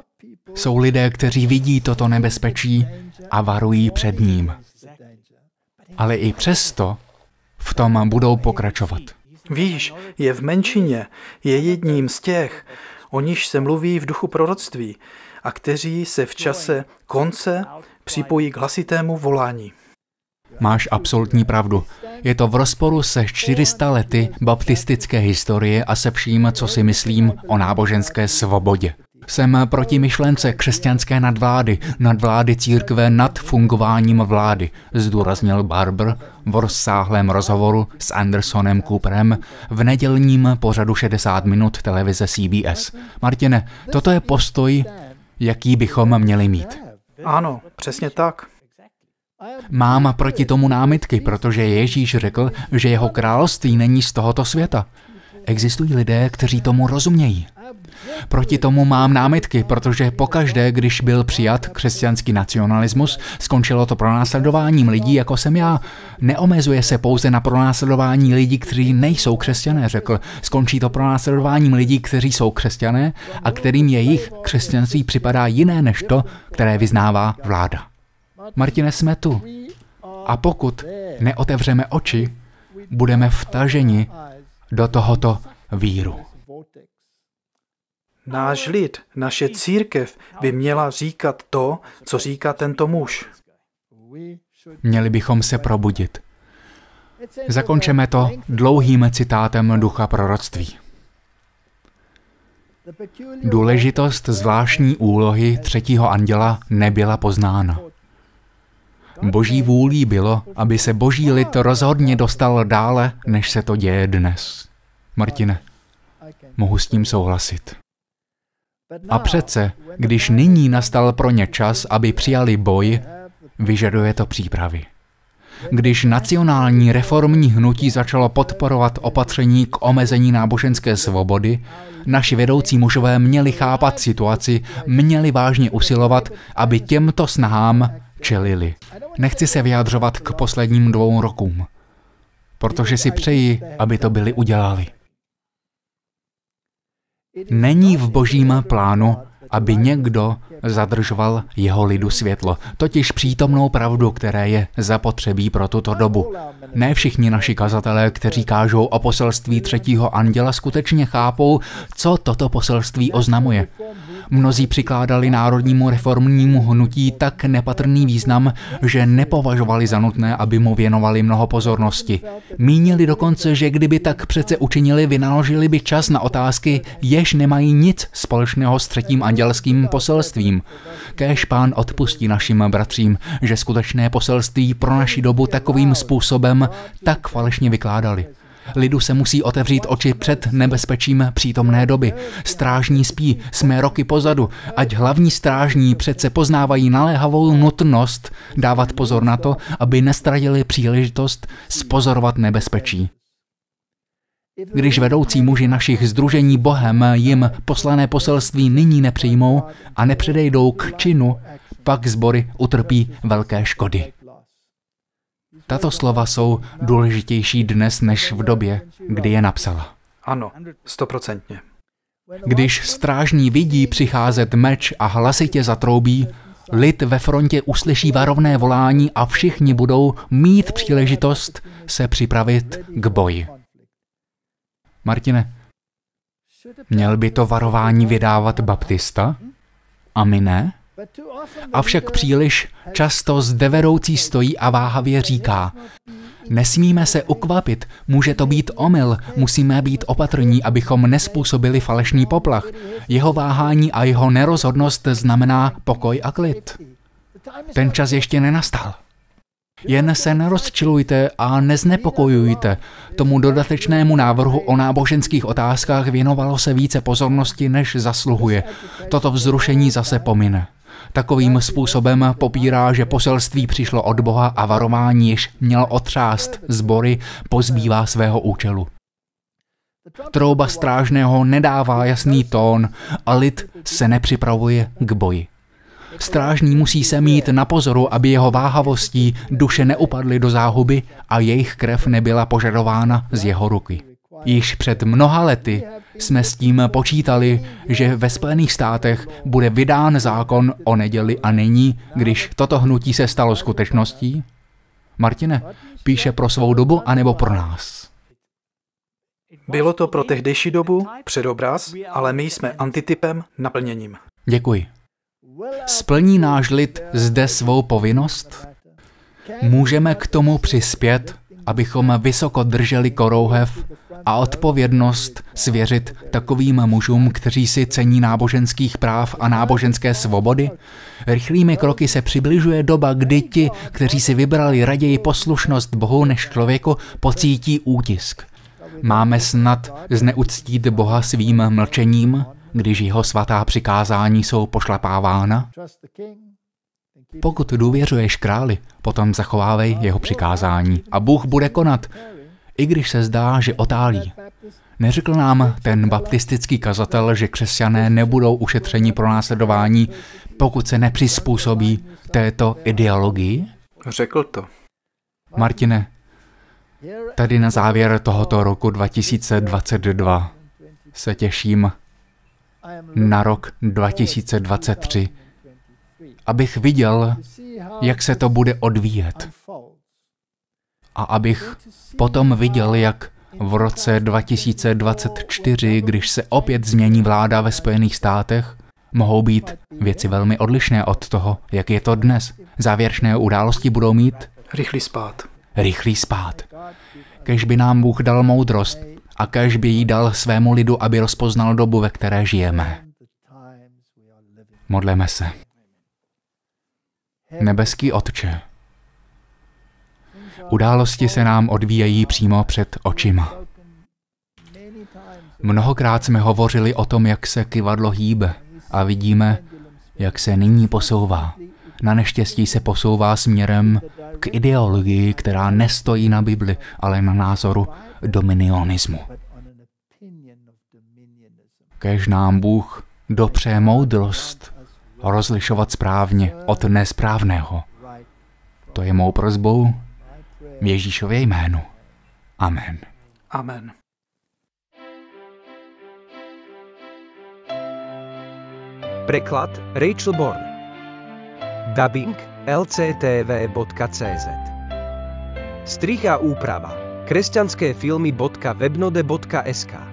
Jsou lidé, kteří vidí toto nebezpečí a varují před ním. Ale i přesto v tom budou pokračovat. Víš, je v menšině, je jedním z těch, o níž se mluví v duchu proroctví a kteří se v čase konce připojí k hlasitému volání. Máš absolutní pravdu. Je to v rozporu se 400 lety baptistické historie a se vším, co si myslím o náboženské svobodě. Jsem proti myšlence křesťanské nadvlády, nadvlády církve nad fungováním vlády, zdůraznil Barber v rozsáhlém rozhovoru s Andersonem Cooperem v nedělním pořadu 60 minut televize CBS. Martine, toto je postoj, jaký bychom měli mít. Ano, přesně tak. Mám proti tomu námitky, protože Ježíš řekl, že jeho království není z tohoto světa. Existují lidé, kteří tomu rozumějí. Proti tomu mám námitky, protože pokaždé, když byl přijat křesťanský nacionalismus, skončilo to pronásledováním lidí, jako jsem já. Neomezuje se pouze na pronásledování lidí, kteří nejsou křesťané, řekl. Skončí to pronásledováním lidí, kteří jsou křesťané a kterým jejich křesťanství připadá jiné než to, které vyznává vláda. Martine, jsme tu. A pokud neotevřeme oči, budeme vtaženi do tohoto víru. Náš lid, naše církev by měla říkat to, co říká tento muž. Měli bychom se probudit. Zakončeme to dlouhým citátem ducha proroctví. Důležitost zvláštní úlohy třetího anděla nebyla poznána. No, boží vůlí bylo, aby se boží lid rozhodně dostal dále, než se to děje dnes. Martine, mohu s tím souhlasit. A přece, když nyní nastal pro ně čas, aby přijali boj, vyžaduje to přípravy. Když nacionální reformní hnutí začalo podporovat opatření k omezení náboženské svobody, naši vedoucí mužové měli chápat situaci, měli vážně usilovat, aby těmto snahám čelili. Nechci se vyjádřovat k posledním dvou rokům, protože si přeji, aby to byli udělali. Není v božím plánu, aby někdo zadržoval jeho lidu světlo, totiž přítomnou pravdu, které je zapotřebí pro tuto dobu. Ne všichni naši kazatelé, kteří kážou o poselství třetího anděla, skutečně chápou, co toto poselství oznamuje. Mnozí přikládali národnímu reformnímu hnutí tak nepatrný význam, že nepovažovali za nutné, aby mu věnovali mnoho pozornosti. Mínili dokonce, že kdyby tak přece učinili, vynaložili by čas na otázky, jež nemají nic společného s třetím andělským poselstvím. Kéž pán odpustí našim bratřím, že skutečné poselství pro naši dobu takovým způsobem tak falešně vykládali. Lidu se musí otevřít oči před nebezpečím přítomné doby. Strážní spí, jsme roky pozadu, ať hlavní strážní přece poznávají naléhavou nutnost dávat pozor na to, aby nestradili příležitost spozorovat nebezpečí. Když vedoucí muži našich združení Bohem jim poslané poselství nyní nepřijmou a nepředejdou k činu, pak zbory utrpí velké škody. Tato slova jsou důležitější dnes než v době, kdy je napsala. Ano, stoprocentně. Když strážní vidí přicházet meč a hlasitě zatroubí, lid ve frontě uslyší varovné volání a všichni budou mít příležitost se připravit k boji. Martine, měl by to varování vydávat Baptista? A my ne? Avšak příliš často zdeveroucí stojí a váhavě říká, Nesmíme se ukvapit, může to být omyl, musíme být opatrní, abychom nespůsobili falešný poplach. Jeho váhání a jeho nerozhodnost znamená pokoj a klid. Ten čas ještě nenastal. Jen se nerozčilujte a neznepokojujte. Tomu dodatečnému návrhu o náboženských otázkách věnovalo se více pozornosti, než zasluhuje. Toto vzrušení zase pomine. Takovým způsobem popírá, že poselství přišlo od Boha a varování, již měl otřást zbory, pozbývá svého účelu. Trouba strážného nedává jasný tón a lid se nepřipravuje k boji. Strážní musí se mít na pozoru, aby jeho váhavostí duše neupadly do záhuby a jejich krev nebyla požadována z jeho ruky. Již před mnoha lety jsme s tím počítali, že ve Spojených státech bude vydán zákon o neděli a není, když toto hnutí se stalo skutečností? Martine, píše pro svou dobu anebo pro nás? Bylo to pro tehdejší dobu předobraz, ale my jsme antitypem naplněním. Děkuji. Splní náš lid zde svou povinnost? Můžeme k tomu přispět, abychom vysoko drželi korouhev a odpovědnost svěřit takovým mužům, kteří si cení náboženských práv a náboženské svobody? Rychlými kroky se přibližuje doba, kdy ti, kteří si vybrali raději poslušnost Bohu než člověku, pocítí útisk. Máme snad zneuctít Boha svým mlčením, když jeho svatá přikázání jsou pošlapávána? Pokud důvěřuješ králi, potom zachovávej jeho přikázání a Bůh bude konat, i když se zdá, že otálí. Neřekl nám ten baptistický kazatel, že křesťané nebudou ušetřeni pro následování, pokud se nepřizpůsobí této ideologii? Řekl to. Martine, tady na závěr tohoto roku 2022 se těším na rok 2023, abych viděl, jak se to bude odvíjet a abych potom viděl, jak v roce 2024, když se opět změní vláda ve Spojených státech, mohou být věci velmi odlišné od toho, jak je to dnes. Závěrečné události budou mít rychlý spát. Rychlý spát. Kež by nám Bůh dal moudrost a kež by jí dal svému lidu, aby rozpoznal dobu, ve které žijeme. Modleme se. Nebeský Otče, Události se nám odvíjejí přímo před očima. Mnohokrát jsme hovořili o tom, jak se kivadlo hýbe a vidíme, jak se nyní posouvá. Na neštěstí se posouvá směrem k ideologii, která nestojí na Bibli, ale na názoru dominionismu. Kež nám Bůh dopře moudrost rozlišovat správně od nesprávného. To je mou prozbou v Ježíšově jménu. Amen. Amen. Preklad Rachel Born Dubbing lctv.cz Strich úprava kresťanské filmy.webnode.sk